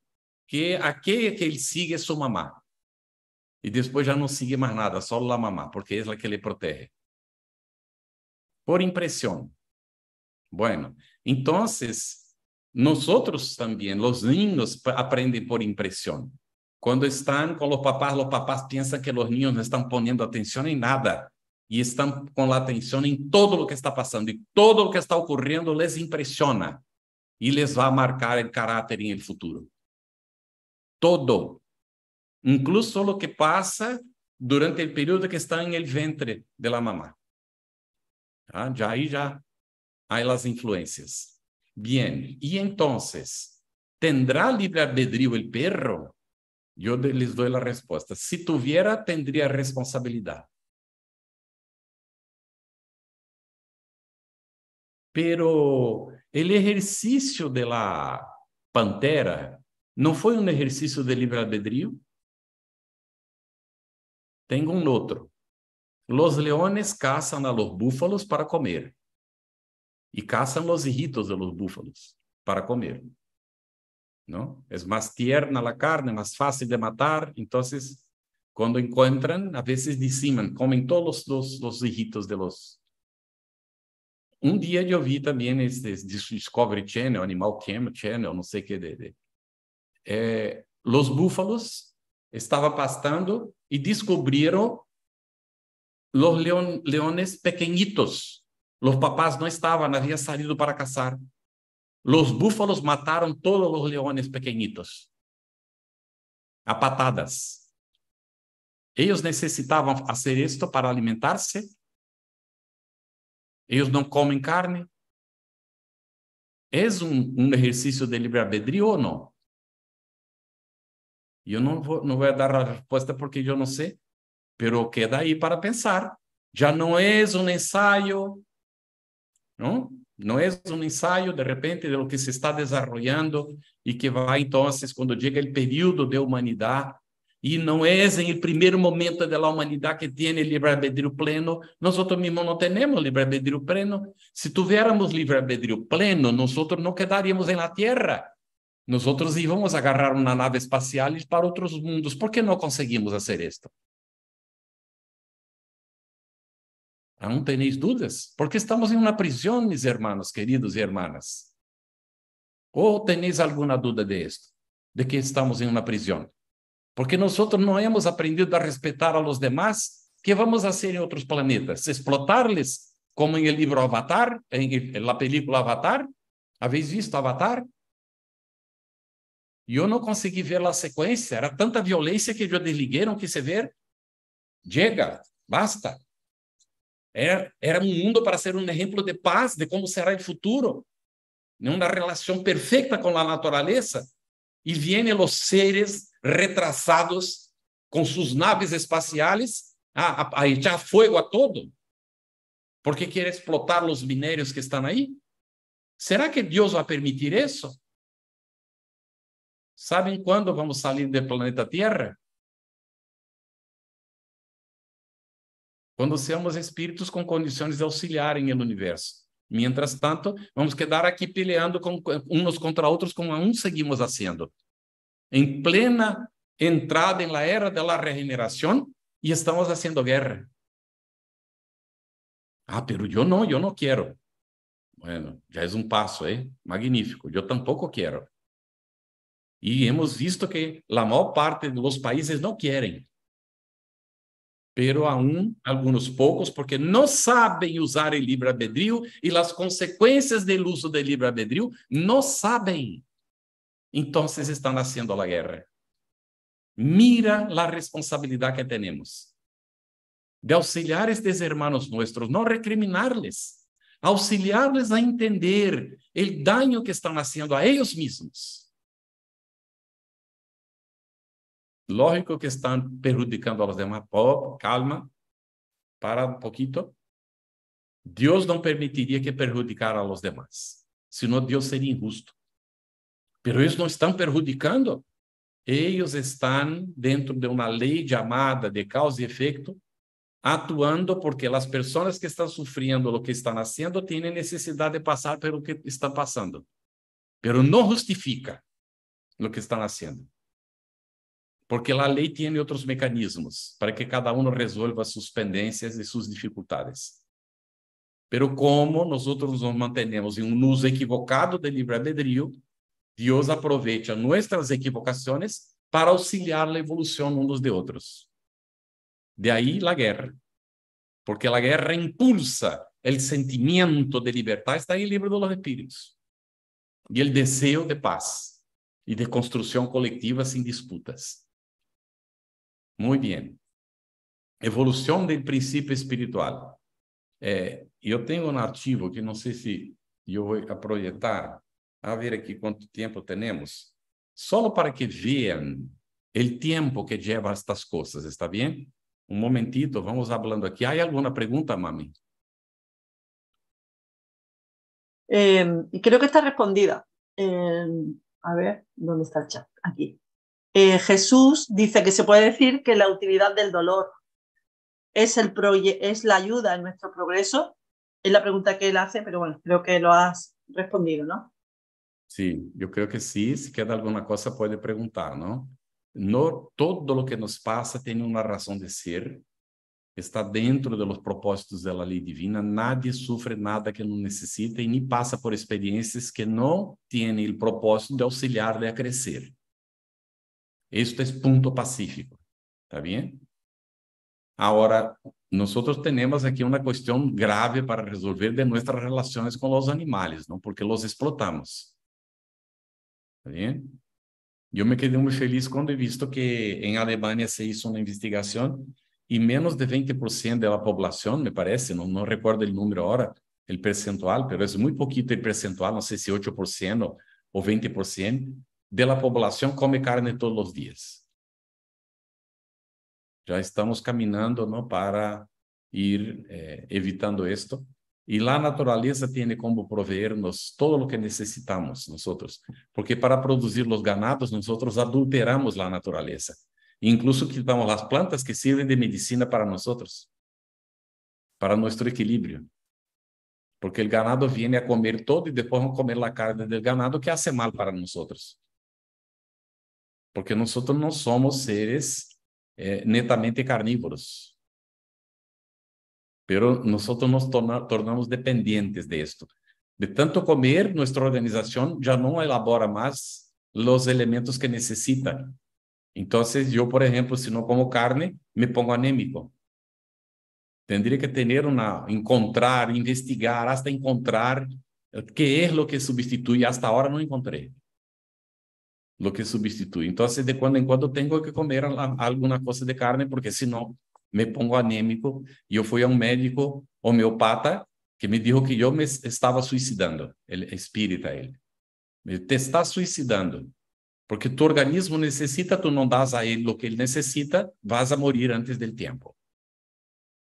que aquele que ele siga é sua mamá. E depois já não siga mais nada, só lá mamá, porque é ela que ele protege. Por impressão. Bueno, então, nós outros também, os niños aprendem por impressão. Quando estão com os papás, os papás pensam que os niños não estão poniendo atenção em nada e estão com a atenção em todo o que está passando e todo o que está ocorrendo les impressiona e les vai marcar o caráter em el futuro todo, incluso o que passa durante o período que está em el ventre de la mamá. Tá? Ah, já aí já há as influências. bem, e então, ¿tendrá livre albedrío el perro? Eu les dou a resposta. Se si tuviera, tendría responsabilidade. Pero el exercício de la pantera não foi um exercício de livre-albedrío? Tenho um outro. Los leones caçam a los búfalos para comer. E caçam los hijitos de los búfalos para comer. Não? É mais tierna a carne, mais fácil de matar. Então, quando encontram, a vezes diziman, comem todos os, os hijitos de los. Um dia eu vi também esse Discovery Channel, Animal Channel, não sei o que, de, de Eh, los búfalos estaban pastando y descubrieron los leones pequeñitos. Los papás no estaban, habían salido para cazar. Los búfalos mataron todos los leones pequeñitos a patadas. Ellos necesitaban hacer esto para alimentarse. Ellos no comen carne. ¿Es un, un ejercicio de libre albedrío o no? Eu não vou, não vou dar a resposta porque eu não sei, pero queda é aí para pensar. Já não é um ensaio, não? Não é um ensaio, de repente, de lo que se está desenvolvendo e que vai, então, quando chega o período de humanidade, e não é em primeiro momento da humanidade que tem livre-arbítrio pleno, nós mesmos não temos livre-arbítrio pleno. Se tivéssemos livre-arbítrio pleno, nós não quedaríamos na Terra. Nos outros, a agarrar uma nave espacial ir para outros mundos. ¿Por que não conseguimos fazer isto? Não tenéis dúvidas? porque estamos em uma prisão, mis hermanos, queridos e hermanas. Ou tenéis alguma dúvida de isto, De que estamos em uma prisão? Porque nós não hemos aprendido a respeitar a los demás. que vamos fazer em outros planetas? ¿Explotarles como em el livro Avatar, em la película Avatar? ¿Habéis visto Avatar? E eu não consegui ver a sequência. Era tanta violência que eu desliguei, não quis ver. Chega, basta. Era, é, era um mundo para ser um exemplo de paz, de como será o futuro. Né? Uma relação perfeita com a natureza. E vêm os seres retrasados com suas naves espaciais ah, a, a, a echar fogo a todo. Porque quer explotar os minérios que estão aí? Será que Deus vai permitir isso? Sabem quando vamos sair salir planeta Tierra? Quando seamos espíritos com condições de auxiliar em universo. Mientras tanto, vamos quedar aqui peleando com, uns contra outros, como aún seguimos fazendo. Em plena entrada em la era de la regeneração, e estamos fazendo guerra. Ah, pero eu não, eu não quero. Bueno, já é um passo, hein? ¿eh? Magnífico. Eu tampouco quero e hemos visto que a maior parte dos países não querem, pero aún algunos pocos porque não saben usar el libre albedrío e las consecuencias del uso del libre albedrío não saben. Entonces están haciendo la guerra. Mira la responsabilidad que tenemos de auxiliar a estos hermanos nuestros, no recriminarles, auxiliarles a entender el daño que están haciendo a ellos mismos. Lógico que están perjudicando a los demás. Pop, calma, para un poquito. Dios no permitiría que perjudicara a los demás, sino Dios sería injusto. Pero ellos no están perjudicando. Ellos están dentro de una ley llamada de causa y efecto, atuando porque as pessoas que estão sofrendo o que estão nascendo têm necessidade de passar pelo que está passando. Pero não justifica o que está nascendo porque a lei tem outros mecanismos para que cada um resolva suas pendências e suas dificuldades. Pero como nós outros nos mantenemos em um uso equivocado de livre-arbítrio, Deus aproveita nossas equivocações para auxiliar a evolução uns de outros. De aí a guerra, porque a guerra impulsa o sentimento de liberdade, está em livro dos espíritos, e o desejo de paz e de construção coletiva sem disputas. Muy bien. Evolução do princípio espiritual. eu eh, tenho um artigo que não sei se eu vou projetar, a ver aqui quanto tempo temos, só para que vejam o tempo que leva estas coisas, está bem? Um momentito, vamos falando aqui. Há alguma pergunta, mami? Eh, creo que está respondida. Eh, a ver, ¿dónde está el chat? Aquí. Eh, Jesús dice que se puede decir que la utilidad del dolor es, el es la ayuda en nuestro progreso. Es la pregunta que él hace, pero bueno, creo que lo has respondido, ¿no? Sí, yo creo que sí. Si queda alguna cosa puede preguntar, ¿no? No todo lo que nos pasa tiene una razón de ser. Está dentro de los propósitos de la ley divina. Nadie sufre nada que no necesite y ni pasa por experiencias que no tienen el propósito de auxiliarle a crecer. Esto es punto pacífico, ¿está bien? Ahora, nosotros tenemos aquí una cuestión grave para resolver de nuestras relaciones con los animales, ¿no? Porque los explotamos. ¿Está bien? Yo me quedé muy feliz cuando he visto que en Alemania se hizo una investigación y menos de 20% de la población, me parece, no, no recuerdo el número ahora, el percentual, pero es muy poquito el percentual, no sé si 8% o 20%, de la población come carne todos los días. Já estamos caminhando ¿no? para ir eh, evitando esto. E lá a natureza tem como proveernos todo o que necessitamos nós, porque para produzir os ganados nós adulteramos a natureza. Incluso quitamos as plantas que servem de medicina para nós, para nosso equilíbrio. Porque o ganado vem a comer todo e depois vão comer a carne do ganado que hace mal para nós porque nós não somos seres é, netamente carnívoros. Pero nós nos torna, tornamos dependentes de esto. De tanto comer, nossa organização já não elabora mais os elementos que necessita. Então, eu, por exemplo, se não como carne, me pongo anêmico. Tendría que ter uma, encontrar, investigar, até encontrar o que é o que substitui. Hasta agora não encontrei. lo que sustituye. Entonces, de cuando en cuando tengo que comer alguna cosa de carne porque si no, me pongo anémico. Yo fui a un médico homeopata que me dijo que yo me estaba suicidando, el espírita él. Te está suicidando porque tu organismo necesita, tú no das a él lo que él necesita, vas a morir antes del tiempo.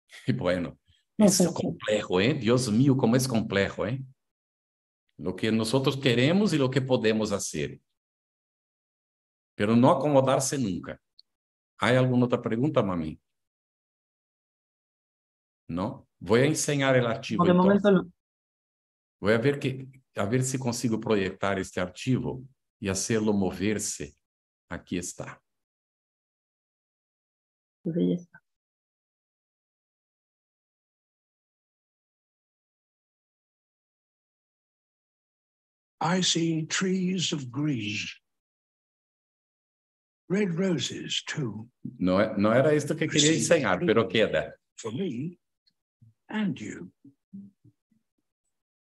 Y bueno, es pues complejo, ¿eh? Dios mío, cómo es complejo, ¿eh? Lo que nosotros queremos y lo que podemos hacer. pero acomodar-se nunca. Há alguma outra pergunta, mami? Não? Vou a o artigo. archivo. Por momento no. a ver, que, a ver consigo projetar este e y mover-se. Aqui está. Qué belleza. I see trees of green. Red roses too. No, no era esto que quería enseñar, pero queda. For me and you.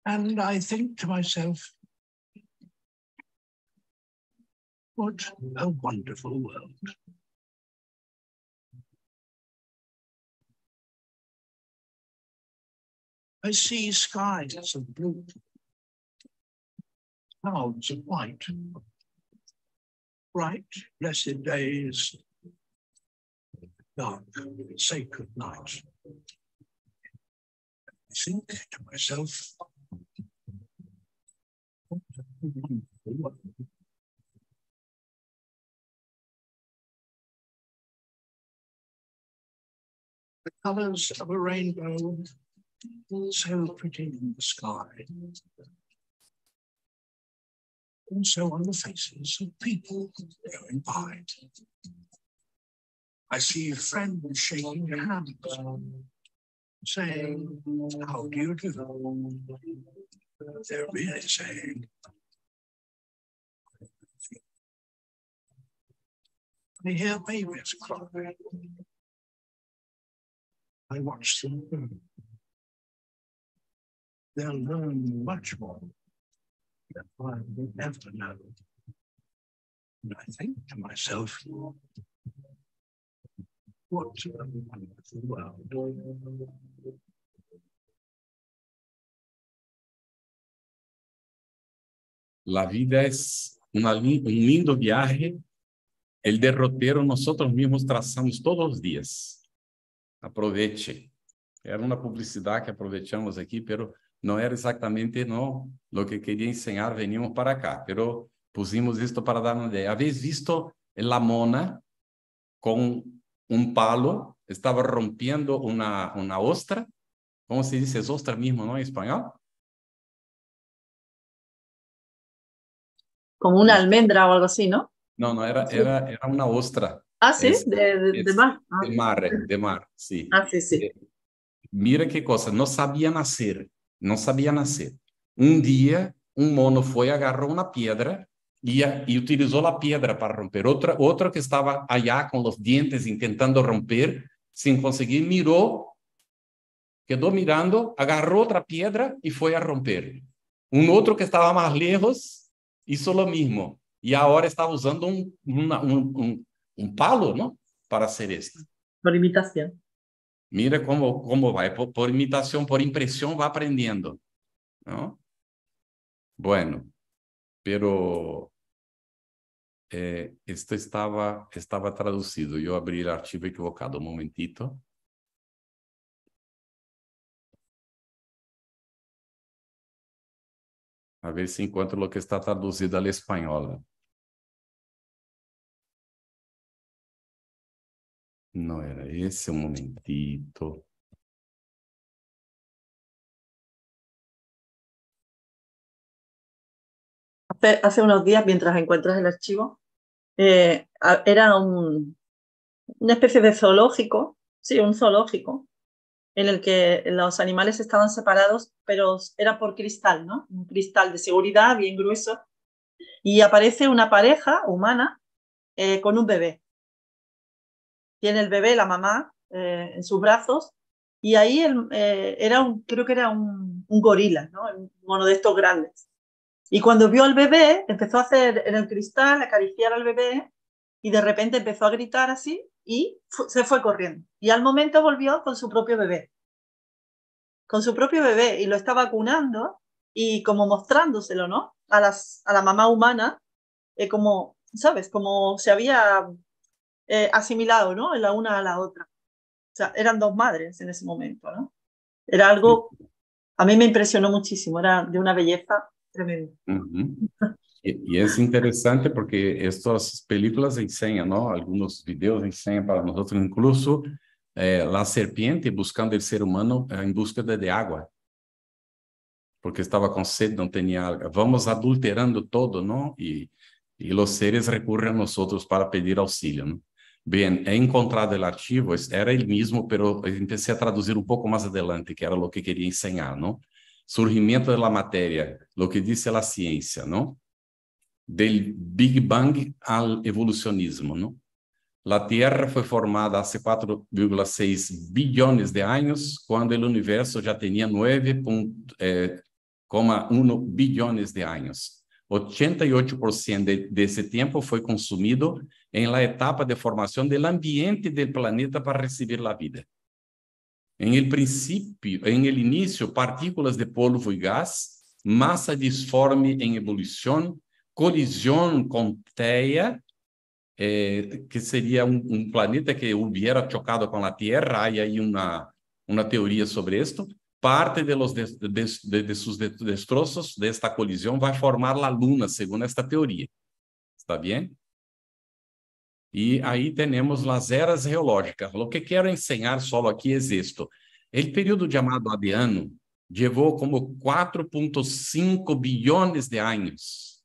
And I think to myself, what a wonderful world. I see skies of blue, clouds of white, bright, blessed days, dark, sacred night. I think to myself, the colours of a rainbow so pretty in the sky also on the faces of people going by. I see a friend shaking your hand, saying, How do you do? They're really saying, I hear babies cry. I watch them. They'll learn much more That's why I will never know. And I think to myself, what a wonderful world. La vida es una, un lindo viaje. El derrotero nosotros mismos trazamos todos los días. Aproveite. Era uma publicidade que aproveitamos aqui, pero No era exactamente no lo que quería enseñar. venimos para acá. Pero pusimos esto para dar uma ideia. Habéis visto la mona con un palo, Estaba rompiendo una uma ostra? ¿Cómo se dice? ostra mismo no em espanhol? Como una almendra o algo así, ¿no? No, no. era, era, era ostra. Ah, sí, de, de, mar. Ah. De mar, de mar, sí. Ah, sí, sí. Eh, mira qué cosa, no sabían hacer. No sabia nacer. Un dia, un mono foi, agarrou uma piedra e, e utilizou a pedra para romper. Outra, que estaba allá con los dientes intentando romper, sin conseguir, miró, quedó mirando, agarró otra piedra y fue a romper. Un otro que estaba más lejos hizo lo mismo. Y ahora está usando um, palo, Para hacer esto. Por imitación. Mira como, como vai, por, por imitação, por impressão, vai aprendendo. ¿no? Bueno, pero eh, esto estaba, estaba traducido. Yo abrí el archivo equivocado. Un momentito. A ver se encontro o que está traduzido al espanhol. No era ese, un momentito. Hace, unos días, mientras encuentras el archivo, eh, era una especie de zoológico, sí, un zoológico, en el que los animales estaban separados, pero era por cristal, ¿no? Un cristal de seguridad bien grueso. Y aparece una pareja humana eh, con un bebé tiene el bebé, la mamá, eh, en sus brazos. Y ahí eh, era un, creo que era un, gorila, ¿no? uno de estos grandes. Y cuando vio al bebé, empezó a hacer en el cristal, acariciar al bebé y de repente empezó a gritar así y se fue corriendo. Y al momento volvió con su propio bebé. Con su propio bebé y lo está vacunando y como mostrándoselo, ¿no? A, a la mamá humana, eh, como, ¿sabes? Como se había eh, asimilado, ¿no? La una a la otra. O sea, eran dos madres en ese momento, ¿no? Era algo, a mí me impresionó muchísimo, era de una belleza tremenda. y, es interesante porque estas películas enseñan, ¿no? Algunos videos enseñan para nosotros incluso eh, la serpiente buscando el ser humano en búsqueda de, agua. Porque estaba con sed, no tenía agua. Vamos adulterando todo, ¿no? Y, y los seres recurren a nosotros para pedir auxilio, ¿no? Bem, he é encontrado o archivo, era ele mesmo, pero empecé a traduzir um pouco mais adelante, que era o que queria enseñar, não? Surgimento da matéria, o lo que dice a ciência, não? Del Big Bang ao evolucionismo, não? A Tierra foi formada há 4,6 bilhões de anos, quando o universo já tinha 9,1 bilhões de anos. 88% de, desse tempo foi consumido em la etapa de formação do ambiente do planeta para receber a vida. Em el princípio, em el início, partículas de polvo e gás, massa disforme em evolução, colisão com teia, eh, que seria um, planeta que hubiera chocado com a Terra, e aí uma uma teoria sobre isto. Parte de, los de, de, de sus destroços desta colisão vai formar a Luna, segundo esta teoria. Está bem? E aí temos as eras geológicas. O que quero é ensinar solo aqui existo. O período chamado Abiano levou como 4,5 bilhões de anos.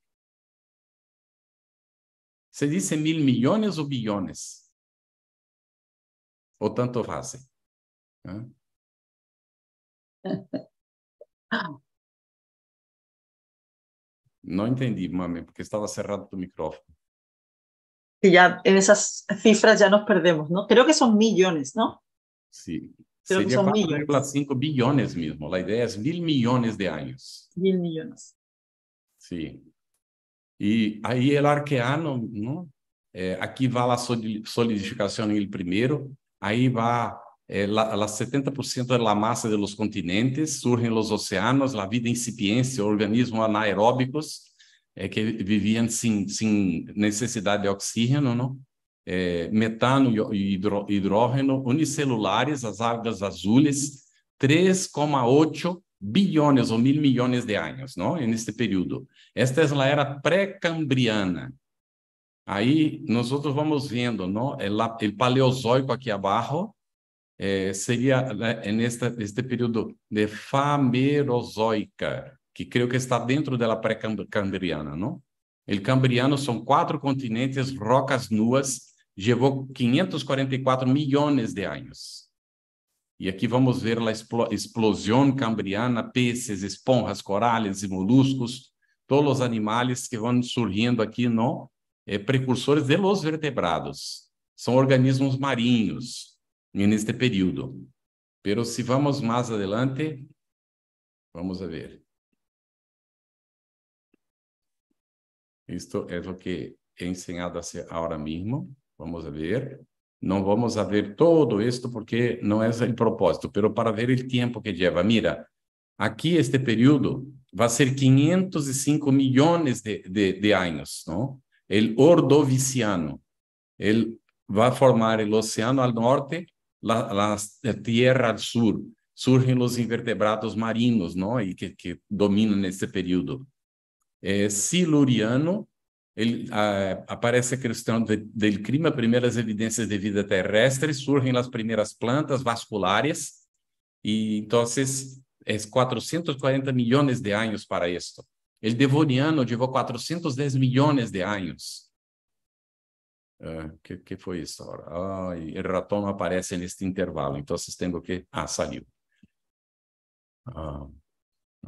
Se dizem mil milhões ou bilhões? Ou tanto fazem? Não entendi, mami, porque estava cerrado o microfone. que ya en esas cifras ya nos perdemos, ¿no? Creo que son millones, ¿no? Sí. Creo billones mismo. La idea es mil millones de años. Mil millones. Sí. Y ahí el arqueano, ¿no? Eh, aquí va la solidificación en el primero, ahí va eh, la, 70% de la masa de los continentes, surgen los océanos, la vida incipiente, organismos anaeróbicos, é que viviam sem, sem necessidade de oxígeno, não? É, metano e hidro, hidrógeno unicelulares, as algas azuis, 3,8 bilhões ou mil milhões de anos, não? Neste período. Esta é a era pré-cambriana. Aí nós vamos vendo, não? O é é paleozoico aqui abaixo eh, seria né, neste este período de famerozoica, que creio que está dentro da pré-cambriana, não? O cambriano são quatro continentes, rocas nuas, levou 544 milhões de anos. E aqui vamos ver a explosão cambriana, peces, esponjas, corais e moluscos, todos os animais que vão surgindo aqui, não? É, precursores de los vertebrados. São organismos marinhos neste período. Pero se vamos mais adelante, vamos a ver. Esto es lo que he enseñado ahora mismo. Vamos a ver. No vamos a ver todo esto porque no es el propósito, pero para ver el tiempo que lleva. Mira, aquí este periodo va a ser 505 millones de, de, años, ¿no? El Ordoviciano. Él va a formar el océano al norte, la, tierra al sur. Surgen los invertebrados marinos, ¿no? Y que, que dominan este periodo. é, siluriano, ele, a, aparece a questão do clima, primeiras evidências de vida terrestre, surgem as primeiras plantas vasculares, e então é 440 milhões de anos para isto. O devoniano levou 410 milhões de anos. Uh, que, que foi isso agora? o ratão aparece neste intervalo, então vocês têm que. Ah, saiu. Ah,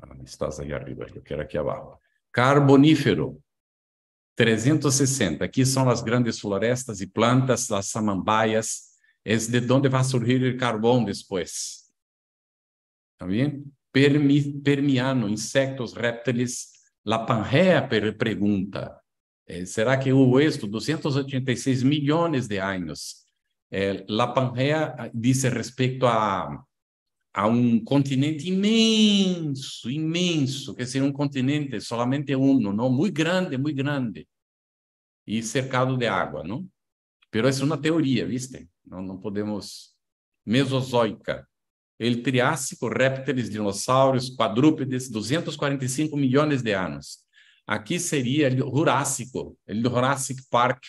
ah estás aí arriba, eu quero aqui abaixo. Carbonífero, 360. Aqui são as grandes florestas e plantas, as samambaias. É de onde vai surgir o carbono depois. Está bem? Permi, permiano, insectos, répteis. La Panrea pergunta: eh, será que houve esto 286 milhões de anos? Eh, La Panrea diz respeito a a um continente imenso, inmenso, quer dizer, um continente solamente um, não? Muito grande, muito grande, e cercado de água, não? Pero é uma teoria, viste? Não, não podemos... Mesozoica. Ele Triássico, répteis, dinossauros, quadrúpedes, 245 milhões de anos. Aqui seria o Jurássico, o Jurassic Park.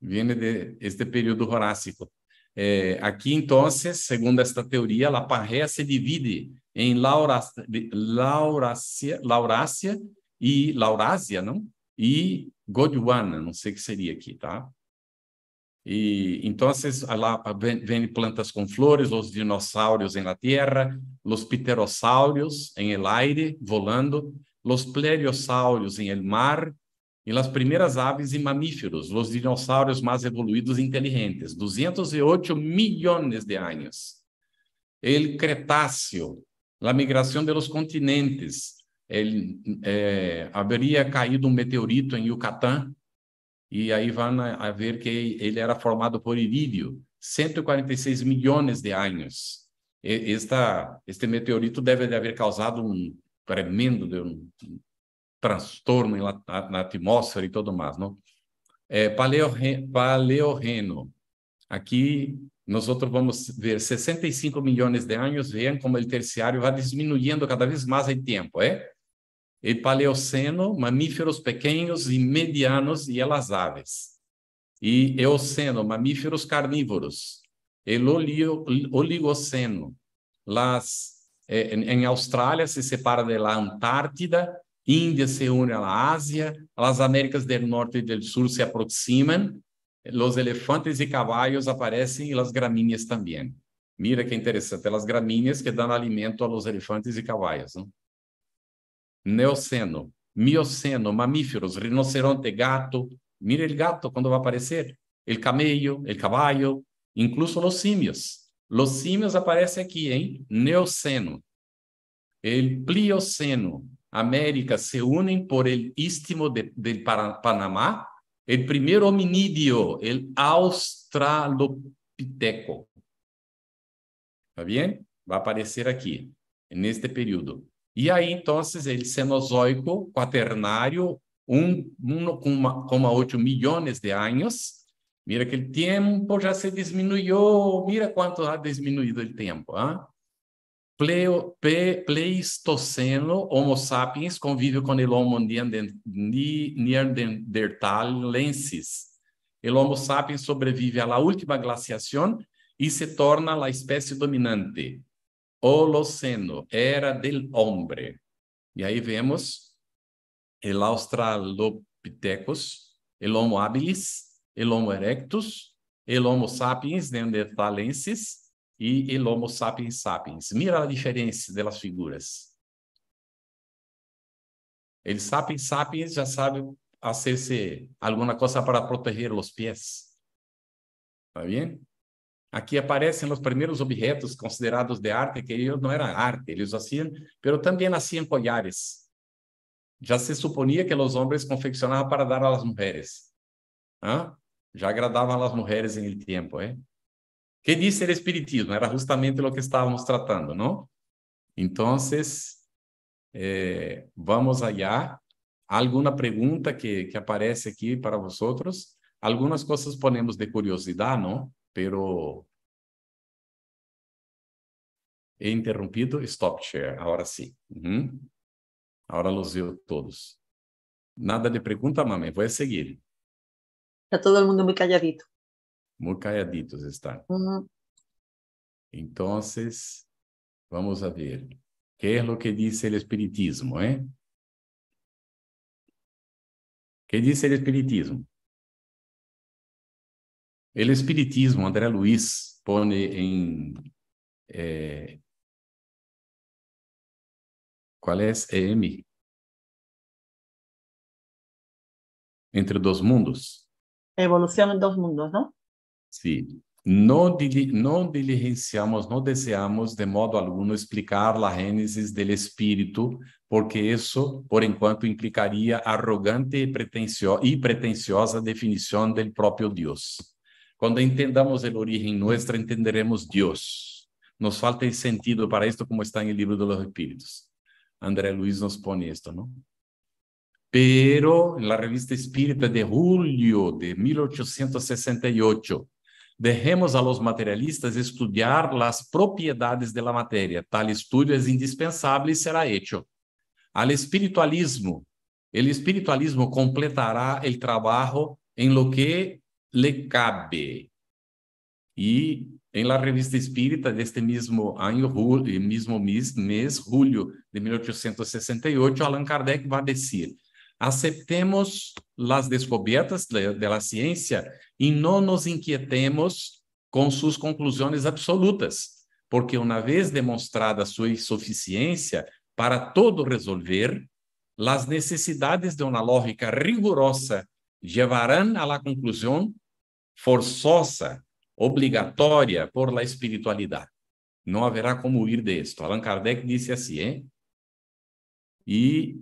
Vem de este período Jurássico. É, aqui, então, segundo esta teoria, a parreia se divide em Laurácia, Laurácia e Laurásia, não? E Gondwana, não sei o que seria aqui, tá? E então lá vêm plantas com flores, os dinossauros em la terra, os pterossauros em el aire, volando, os pleriossauros em el mar, e as primeiras aves e mamíferos, os dinossauros mais evoluídos e inteligentes, 208 milhões de anos. O Cretáceo, a migração dos continentes, ele, eh, haveria caído um meteorito em Yucatán, e aí vão a ver que ele era formado por irídio, 146 milhões de anos. Esta, este meteorito deve haver causado um tremendo de um, transtorno na, na atmosfera e tudo mais, não? É, paleorreno, paleorreno. Aqui nós vamos ver 65 milhões de anos, vejam como o terciário vai diminuindo cada vez mais em tempo, é? E paleoceno, mamíferos pequenos e medianos e elas aves. E eoceno, mamíferos carnívoros. E oligoceno, las, é, em, em Austrália se separa da Antártida Índia se une à Ásia, as Américas do Norte e do Sul se aproximam, os elefantes e cavalos aparecem e as gramíneas também. Mira que interessante, as gramíneas que dão alimento aos elefantes e cavalos. Né? Neoceno, mioceno, mamíferos, rinoceronte, gato. Mira o gato quando vai aparecer. El camello, el caballo, incluso os símios. Los símios aparecem aqui, hein? Neoceno. El plioceno, América se unem por el istmo de, del Panamá, el primer hominídeo, el australopiteco. Está bem? Vai aparecer aqui, neste período. E aí, então, ele Cenozoico, quaternário, um, um, com 1,8 milhões de anos. Mira que o tempo já se diminuiu. Mira quanto ha diminuído o tempo. Hein? ¿ah? Pleo, pe, Pleistoceno, Homo sapiens convive com o Homo neandertalensis. O Homo sapiens sobrevive à última glaciação e se torna a espécie dominante. Holoceno, era del hombre. E aí vemos el Australopithecus, el Homo habilis, el Homo erectus, el Homo sapiens neandertalensis, e el Homo sapiens sapiens. Mira a diferença delas figuras. El sapiens sapiens já sabe hacerse alguma coisa para proteger os pés. Está bem? Aqui aparecem os primeiros objetos considerados de arte, que eles não eram arte, eles faziam, mas também nasciam collares. Já se suponia que os homens confeccionavam para dar às mulheres. Ah, Já agradavam às mulheres em tempo, hein? ¿Qué dice el espiritismo? Era justamente lo que estábamos tratando, ¿no? Entonces, eh, vamos allá. ¿Alguna pregunta que, que aparece aquí para vosotros? Algunas cosas ponemos de curiosidad, ¿no? Pero he interrumpido. Stop share, ahora sí. Ahora los veo todos. Nada de pregunta, mami, voy a seguir. Está todo el mundo muy calladito. muito calladitos están. Uh uhum. vamos a ver, Que é o que diz o espiritismo? O Que diz o espiritismo? O espiritismo, André Luiz pone em Eh, é? es EM? Entre dos mundos. Evolução em dos mundos, não? Sí. No, diligenciamos, no deseamos de modo alguno explicar la génesis del espíritu, porque eso, por enquanto, implicaría arrogante y, y pretenciosa definición del propio Dios. Cuando entendamos el origen nuestro, entenderemos Dios. Nos falta el sentido para esto, como está en el libro de los Espíritus. André Luis nos pone esto, ¿no? Pero en la revista Espírita de julio de 1868, Dejemos a los materialistas estudiar las propiedades de la materia. Tal estudio es indispensable y será hecho. Al espiritualismo, el espiritualismo completará el trabajo en lo que le cabe. Y em La Revista Espírita, deste mesmo ano, mesmo mês, julho de 1868, Allan Kardec vai dizer: aceitemos as descobertas da de, de ciência e não nos inquietemos com suas conclusões absolutas, porque uma vez demonstrada sua insuficiência para todo resolver, as necessidades de uma lógica rigorosa levarão à conclusão forçosa, obrigatória por la espiritualidade. Não haverá como ir de esto. Allan Kardec disse assim, hein? E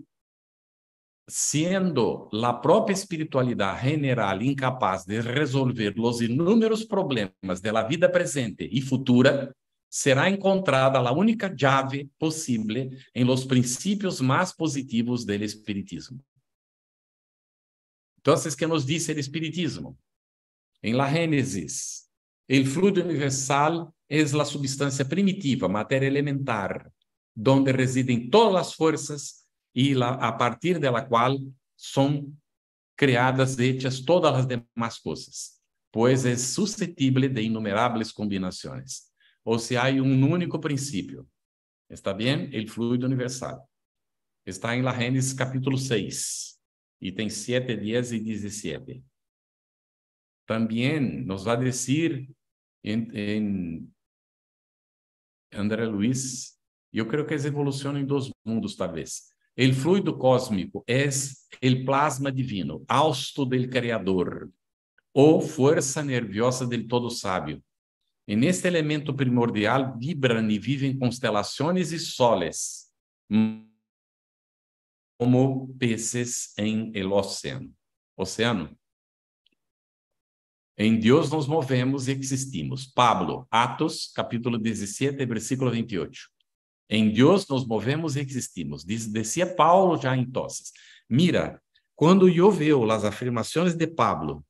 Sendo a própria espiritualidade general incapaz de resolver os inúmeros problemas da vida presente e futura, será encontrada a única chave possível em los princípios mais positivos do espiritismo. Então, o que nos diz o espiritismo? Em la Génesis, o fluido universal é la substância primitiva, matéria elementar, donde residem todas las forças e la, a partir da qual são criadas hechas todas as demais coisas, pois é suscetível de inumeráveis combinações. Ou se há um único princípio, está bem? O fluido universal. Está em La Gênesis capítulo 6, item 7, 10 e 17. Também nos vai dizer em, em André Luiz, eu creio que é evolução em dois mundos, talvez. El fluido cósmico é o plasma divino, hausto del Criador, ou força nerviosa del Todo sábio. E este elemento primordial vibram e vivem constelações e soles, como peces em el oceano. Oceano. Em Deus nos movemos e existimos. Pablo, Atos, capítulo 17, versículo 28. Em Deus nos movemos e existimos. Diz, Paulo já em Tosses. Mira, quando eu veo as afirmações de Pablo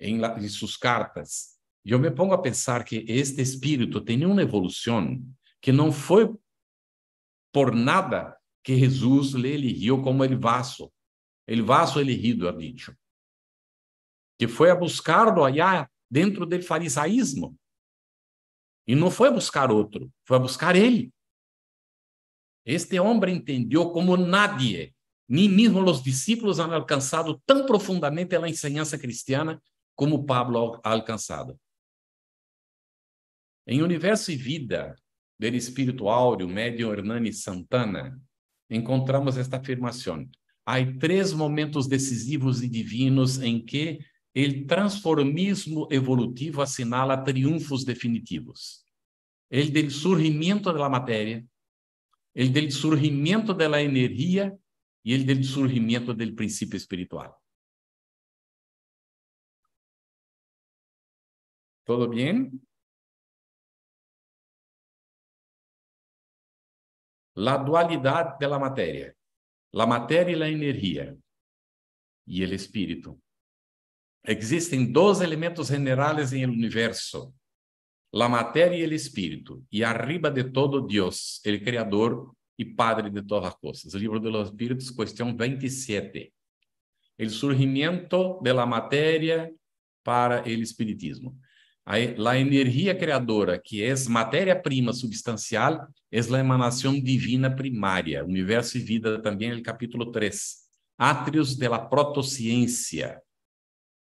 em, em suas cartas, eu me pongo a pensar que este espírito tem uma evolução que não foi por nada que Jesus lhe eligiu como el vaso, el vaso elegido, ha dicho, que foi a buscar-lo allá dentro do farisaísmo. E não foi a buscar outro, foi a buscar ele. Este homem entendeu como nadie, nem mesmo os discípulos han alcançado tão profundamente a enseñanza cristiana como Pablo ha alcançado. Em Universo e Vida, del Espírito Áureo, médium Hernani Santana, encontramos esta afirmação. Há três momentos decisivos e divinos em que o transformismo evolutivo assinala triunfos definitivos. El del surgimento da matéria, ele del surgimento dela é energia e ele del surgimento é do princípio espiritual. Todo bem? La dualidade da matéria, la matéria e la energia e o espírito. Existem dois elementos generais em el universo la matéria e el espírito, e arriba de todo Deus, el Criador e Padre de todas as coisas. Livro de los Espíritos, questão 27. El surgimento de la matéria para el espiritismo. La energia criadora, que é matéria-prima substancial, é a emanação divina primária. Universo e vida, também, el capítulo 3. Atrios de la protociencia,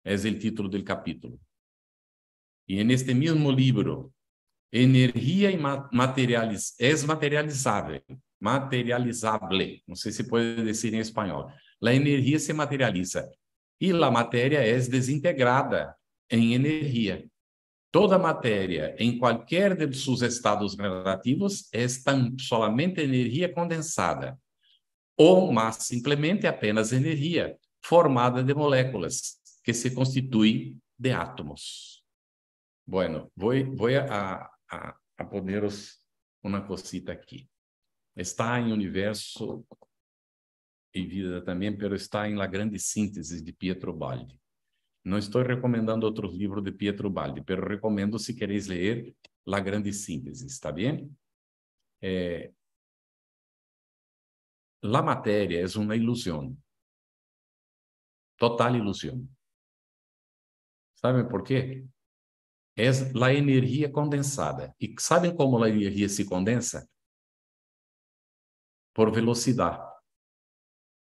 é o título do capítulo. E é neste este livro, energia é y materializ es sei se pode dizer em espanhol. A energia se materializa e a matéria é desintegrada em energia. Toda matéria, em qualquer de seus estados relativos, é tão somente energia condensada, ou mais simplesmente apenas energia, formada de moléculas, que se constituem de átomos. Bueno, voy, a, poneros una cosita aquí. Está en Universo y Vida también, pero está en La Grande Síntesis de Pietro Baldi. No estoy recomendando otros libros de Pietro Baldi, pero recomiendo si queréis leer La Grande Síntesis, está bien? Eh, la materia es una ilusión, Total ilusión. ¿Saben por qué? é a energia condensada. E sabem como a energia se condensa? Por velocidade.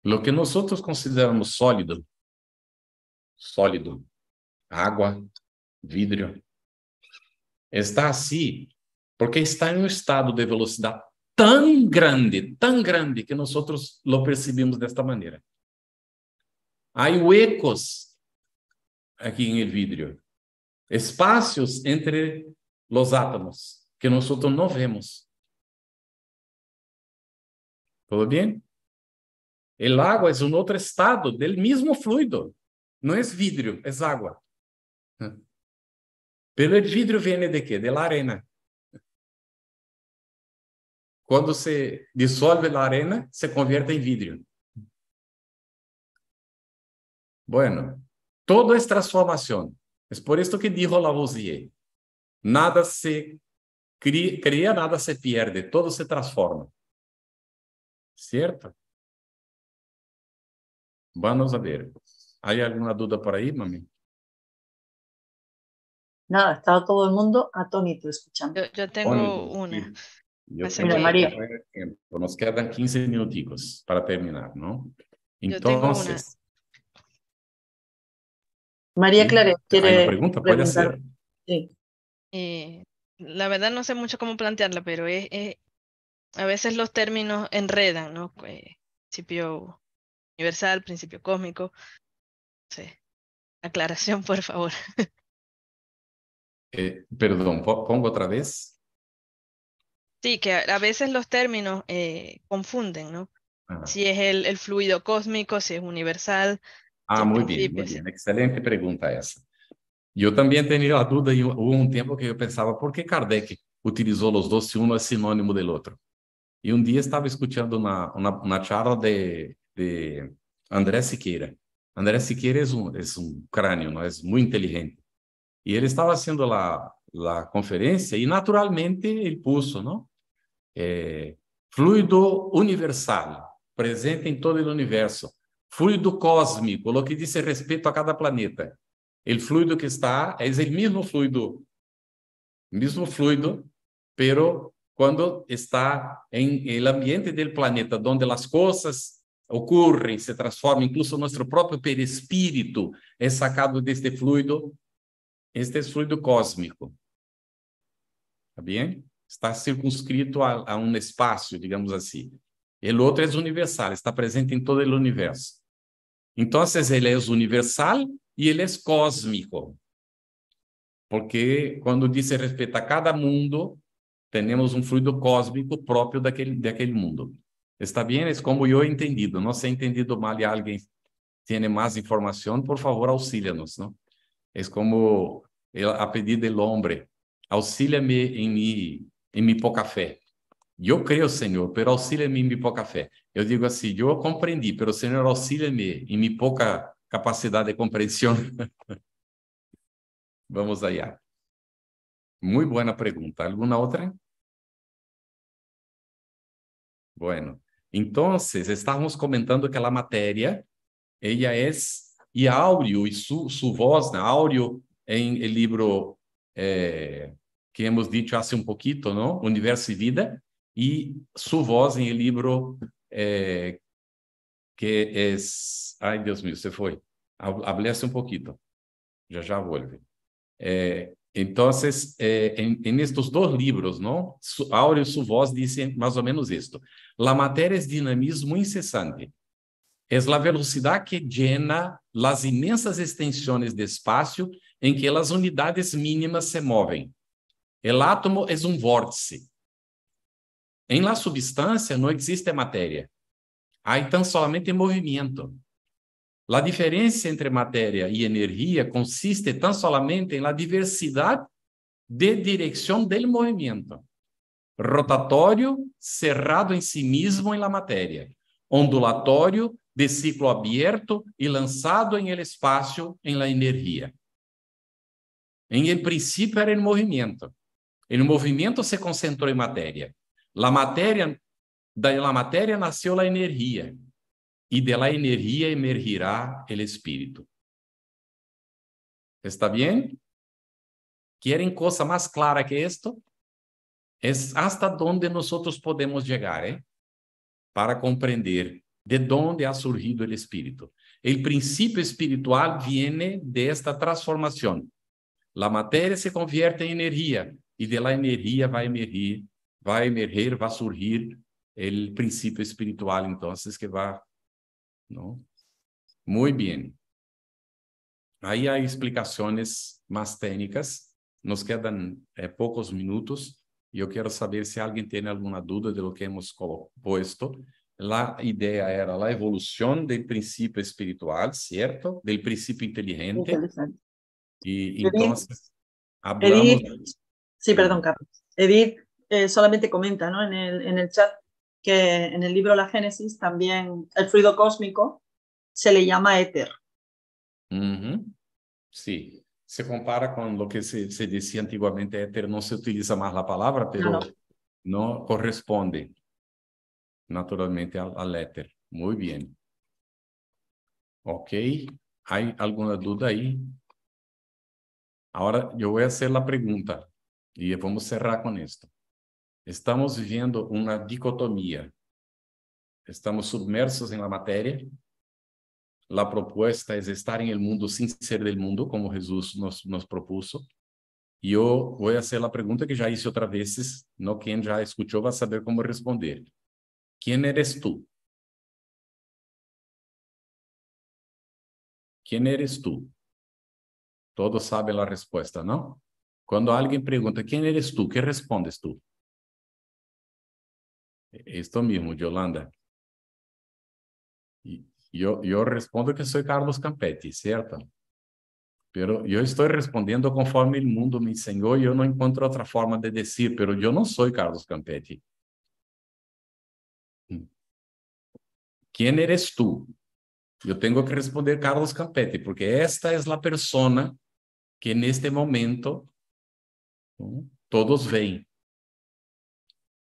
Lo que nós consideramos sólido, sólido, água, vidro, está assim porque está em um estado de velocidade tão grande, tão grande que nós lo percebemos desta maneira. Há ecos aqui em vidro Espacios entre los átomos que nosotros no vemos. ¿Todo bien? El agua es un otro estado del mismo fluido. No es vidrio, es agua. Pero el vidrio viene de qué? De la arena. Cuando se disuelve la arena, se convierte en vidrio. Bueno, todo es transformación. Es por esto que dijo Lavoisier, nada se crea, nada se pierde, todo se transforma. ¿Cierto? Vamos a ver. ¿Hay alguna duda por ahí, mami? Nada, estaba todo el mundo atónito escuchando. Yo, tengo una. María. Nos quedan 15 minuticos para terminar, ¿no? Entonces, María Clara quiere pregunta, preguntar. Sí. Eh, la verdad no sé mucho cómo plantearla, pero es, a veces los términos enredan, ¿no? Eh, principio universal, principio cósmico. sé. Aclaración, por favor. Eh, perdón, pongo otra vez. Sí, que a, veces los términos confunden, ¿no? Si es el, el fluido cósmico, si es universal, Ah, muy bien, Excelente pregunta esa. Yo también tenía la duda y hubo un tiempo que yo pensaba, por qué Kardec utilizó los dos si uno es sinónimo del otro? Y un día estaba escuchando una charla de, Andrés Siqueira. Andrés Siqueira es un cráneo, es crânio, não é? inteligente. Y él estaba haciendo la conferencia conferência e naturalmente él puso, ¿no? Eh, fluido universal, presente en todo el universo. fluido cósmico, o que diz respeito a cada planeta. O fluido que está é o mesmo fluido, mesmo fluido, pero quando está em el ambiente do planeta, onde as coisas ocorrem, se transformam, incluso nosso próprio perispírito é sacado deste fluido, este fluido cósmico. Está bem? Está circunscrito a, a um espaço, digamos assim. Ele outro é universal, está presente em todo o universo. Então, ele é universal e ele é cósmico. Porque quando diz respeito a cada mundo, temos um fluido cósmico próprio daquele, daquele mundo. Está bem? É como eu entendido. Não sei é entendido mal e alguém tem mais informação, por favor, auxilia-nos. É como a pedido do homem. Auxilia-me em, em minha pouca fé. Yo creo, Señor, pero auxilia-me em poca fe. fé. digo así, yo comprendí, pero Señor, auxilia-me mi poca capacidad de comprensión. Vamos allá. Muy buena pregunta. ¿Alguna otra? Bueno, entonces, estábamos comentando que la materia, ella es, y áureo, y su voz na áureo, el libro eh, que hemos dicho hace un poquito, ¿no? Universo y Vida, y su voz en el libro eh, que es, ay Dios mío, se fue, hablé hace un poquito, ya ya vuelve. Eh, entonces, eh, en, en, estos dos libros, ¿no? Su, Áureo, su voz dice más o menos esto. La materia es dinamismo incesante. Es la velocidad que llena las inmensas extensiones de espacio en que las unidades mínimas se mueven. El átomo es un vórtice em la substância não existe matéria. Há ah, então somente movimento. A diferença entre matéria e energia consiste tão somente na diversidade de direção dele movimento. Rotatório, cerrado em si mesmo em la matéria. Ondulatório, de ciclo aberto e lançado em el espaço em la energia. Em princípio era em movimento. Em movimento se concentrou em matéria. La matéria, da matéria nasceu a energia, e da energia emergirá o espírito. Está bem? Querem coisa mais clara que isto? É es hasta onde nós podemos chegar, eh? para compreender de onde ha surgido o espírito. O princípio espiritual vem desta de transformação. A matéria se converte em energia e de la energia vai emergir va a emerger, va a surgir el principio espiritual entonces que va, ¿no? Muy bien. Ahí hay explicaciones más técnicas. Nos quedan eh, pocos minutos. Yo quiero saber si alguien tiene alguna duda de lo que hemos puesto. La idea era la evolución del principio espiritual, ¿cierto? Del principio inteligente. Y entonces hablamos. Sí, perdón, Carlos. Edith, eh, solamente comenta ¿no? en, el, en el chat que en el libro La Génesis también el fluido cósmico se le llama éter. Sí, se compara con lo que se, decía antiguamente éter, no se utiliza más la palabra, pero no, corresponde naturalmente al, al, éter. Muy bien. Ok, ¿hay alguna duda ahí? Ahora yo voy a hacer la pregunta y vamos a cerrar con esto. Estamos viviendo una dicotomía. Estamos submersos en la materia. La propuesta es estar en el mundo sin ser del mundo, como Jesús nos, propuso. propuso. Yo voy a hacer la pregunta que ya hice otra veces, no quien ya escuchó va a saber cómo responder. ¿Quién eres tú? ¿Quién eres tú? Todos saben la respuesta, ¿no? Cuando alguien pregunta, ¿quién eres tú? ¿Qué respondes tú? Isto mesmo, Yolanda. Eu, eu respondo que sou Carlos Campetti, certo? Pero eu estou respondendo conforme o mundo me e eu não encontro outra forma de dizer, pero eu não sou Carlos Campetti. Mm. Quem eres tu? Eu tenho que responder Carlos Campetti, porque esta é a persona que neste momento todos veem.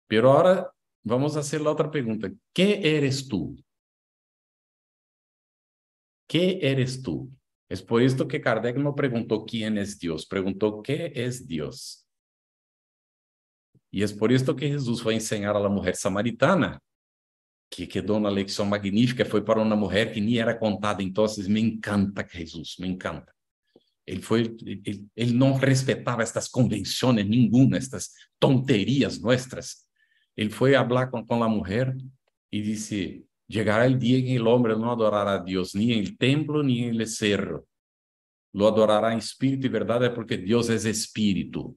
Pero agora Vamos a hacer la otra pregunta. ¿Qué eres tú? ¿Qué eres tú? Es por esto que Kardec no preguntó quién es Dios, preguntó qué es Dios. Y es por esto que Jesús fue a enseñar a la mujer samaritana, que quedó una lección magnífica, fue para una mujer que ni era contada. Entonces, me encanta Jesús, me encanta. Él no respetaba él estas convenciones ninguna, estas tonterías nuestras. Ele foi falar com, com a mulher e disse: Llegará dia em que o homem não adorará a Deus, nem em templo nem em cerro. Lo adorará em espírito e verdade, porque Deus é espírito.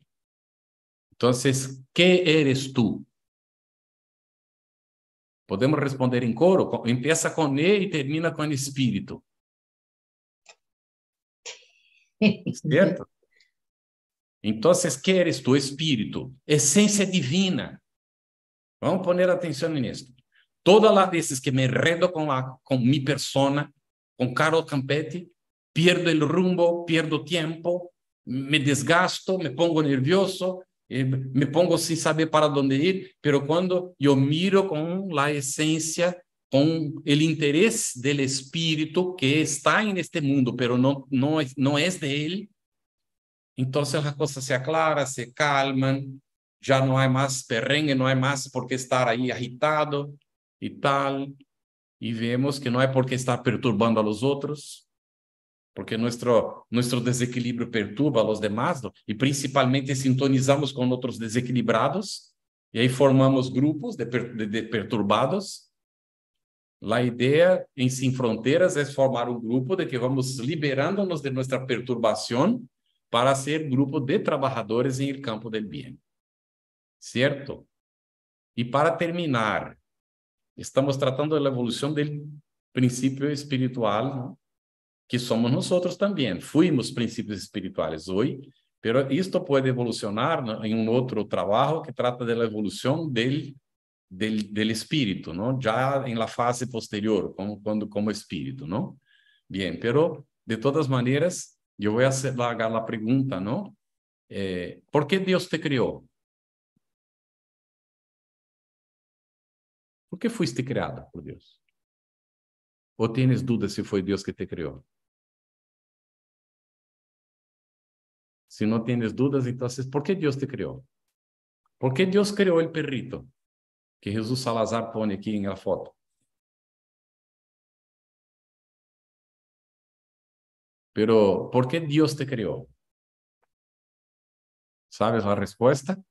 Então, ¿qué eres tú? Podemos responder em coro. Empieza com E e termina con espírito. ¿Cierto? Então, ¿qué eres tú? espírito, essência divina. Vamos a poner atención en esto. Todas las veces que me rendo con, la, con mi persona, con Carol Campetti, pierdo el rumbo, pierdo tiempo, me desgasto, me pongo nervioso, eh, me pongo sin saber para dónde ir, pero cuando yo miro con la esencia, con el interés del espíritu que está en este mundo, pero no, no, no es de él, entonces las cosas se aclaran, se calman, já não há mais perrengue, não há mais porque estar aí agitado e tal. E vemos que não é porque está perturbando a los outros, porque nosso nosso desequilíbrio perturba a los demás e principalmente sintonizamos com outros desequilibrados e aí formamos grupos de, per, de, de perturbados. A ideia em Sin Fronteiras é formar um grupo de que vamos liberando-nos de nossa perturbação para ser grupo de trabalhadores em campo do bem. ¿cierto? Y para terminar, estamos tratando de la evolución del principio espiritual, ¿no? que somos nosotros también. Fuimos principios espirituales hoy, pero esto puede evolucionar en un otro trabajo que trata de la evolución del, del, espíritu, ¿no? ya en la fase posterior, como, como espíritu. ¿no? Bien, pero de todas maneras, yo voy a hacer, la pregunta, ¿no? Eh, ¿Por qué Dios te crió? ¿Por qué fuiste creado por Dios? ¿O tienes dudas si fue Dios que te creó? Si no tienes dudas, entonces, ¿por qué Dios te creó? ¿Por qué Dios creó el perrito que Jesús Salazar pone aquí en la foto? Pero, ¿por qué Dios te creó? ¿Sabes la respuesta?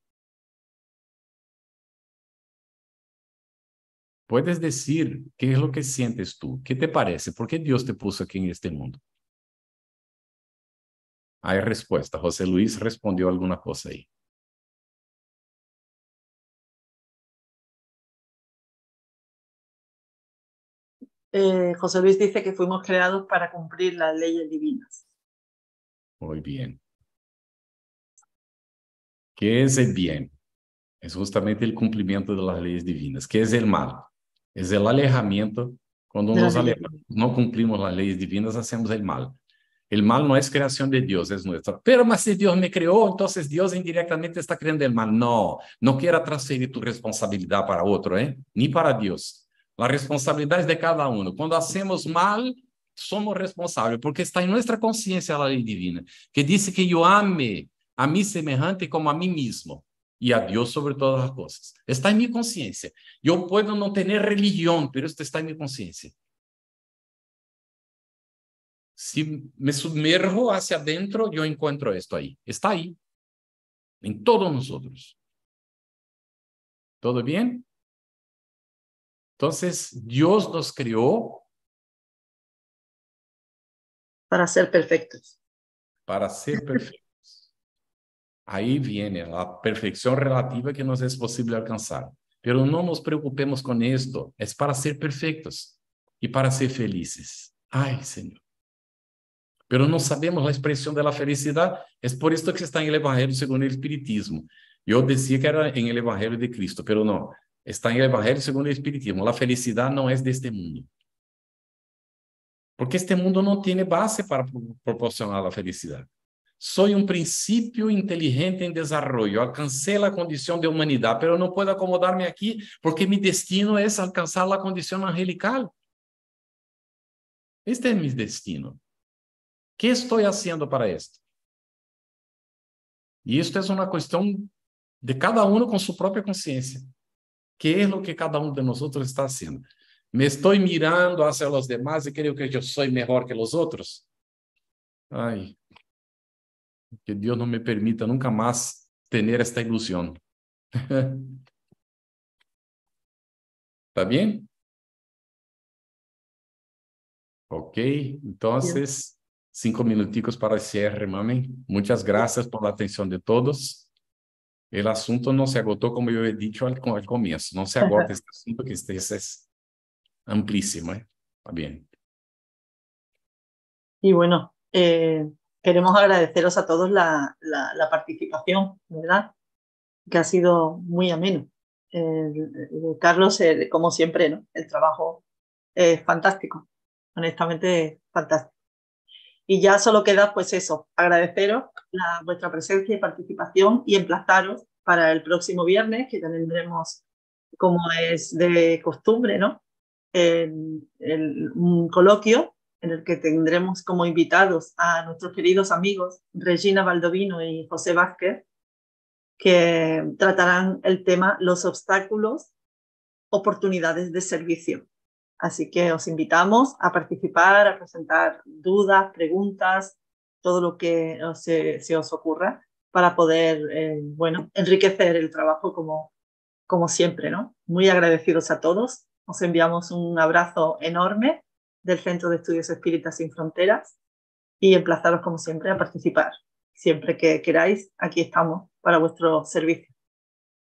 Puedes decir qué es lo que sientes tú, qué te parece, por qué Dios te puso aquí en este mundo. Hay respuesta. José Luis respondió alguna cosa ahí. Eh, José Luis dice que fuimos creados para cumplir las leyes divinas. Muy bien. ¿Qué es el bien? Es justamente el cumplimiento de las leyes divinas. ¿Qué es el mal? Es el alejamiento. Cuando nos alejamos, no cumplimos las leyes divinas, hacemos el mal. El mal no es creación de Dios, es nuestra. Pero más si Dios me creó, entonces Dios indirectamente está creando el mal. No, no quiera transferir tu responsabilidad para otro, ¿eh? ni para Dios. La responsabilidad es de cada uno. Cuando hacemos mal, somos responsables, porque está en nuestra conciencia la ley divina, que dice que yo ame a mi semejante como a mí mismo y a Dios sobre todas las cosas. Está en mi conciencia. Yo puedo no tener religión, pero esto está en mi conciencia. Si me sumerjo hacia adentro, yo encuentro esto ahí. Está ahí, en todos nosotros. ¿Todo bien? Entonces, Dios nos creó para ser perfectos. Para ser perfectos. Aí vem a perfeição relativa que nos é possível alcançar. Pero não nos preocupemos com isto, é para ser perfeitos e para ser felizes. Ai, Senhor. Pero não sabemos a expressão da felicidade, é por isso que está em Evangelho segundo o Espiritismo. Eu dizia que era em Evangelho de Cristo, pero não. Está em Evangelho segundo o Espiritismo. A felicidade não é deste mundo. Porque este mundo não tem base para proporcionar a felicidade soy un principio inteligente en desarrollo, alcancé la condición de humanidad, pero no puedo acomodarme aquí porque mi destino es é alcanzar la condición angelical. Este es é mi destino. ¿Qué estoy haciendo para esto? Y esto es é una cuestión de cada uno con su propia conciencia. ¿Qué es lo que cada uno de nosotros está haciendo? ¿Me estoy mirando hacia los demás y creo que yo soy mejor que los otros? Ay, que Dios no me permita nunca más tener esta ilusión. ¿Está bien? Ok, entonces, cinco minuticos para el cierre, mami. Muchas gracias por la atención de todos. El asunto no se agotó, como yo he dicho al, comienzo. No se agota este asunto, que este, es amplísimo. ¿eh? Está bien. Y bueno, eh, queremos agradeceros a todos la, participación, ¿verdad? Que ha sido muy ameno. Carlos, como siempre, ¿no? El trabajo es fantástico, honestamente fantástico. Y ya solo queda, pues eso, agradeceros la, vuestra presencia y participación y emplazaros para el próximo viernes, que tendremos, como es de costumbre, ¿no? un coloquio en el que tendremos como invitados a nuestros queridos amigos Regina Baldovino y José Vázquez, que tratarán el tema los obstáculos, oportunidades de servicio. Así que os invitamos a participar, a presentar dudas, preguntas, todo lo que eh, se, os ocurra para poder, eh, bueno, enriquecer el trabajo como, siempre, ¿no? Muy agradecidos a todos. Os enviamos un abrazo enorme del Centro de Estudios Espíritas Sin Fronteras y emplazaros como siempre a participar. Siempre que queráis, aquí estamos para vuestro servicio.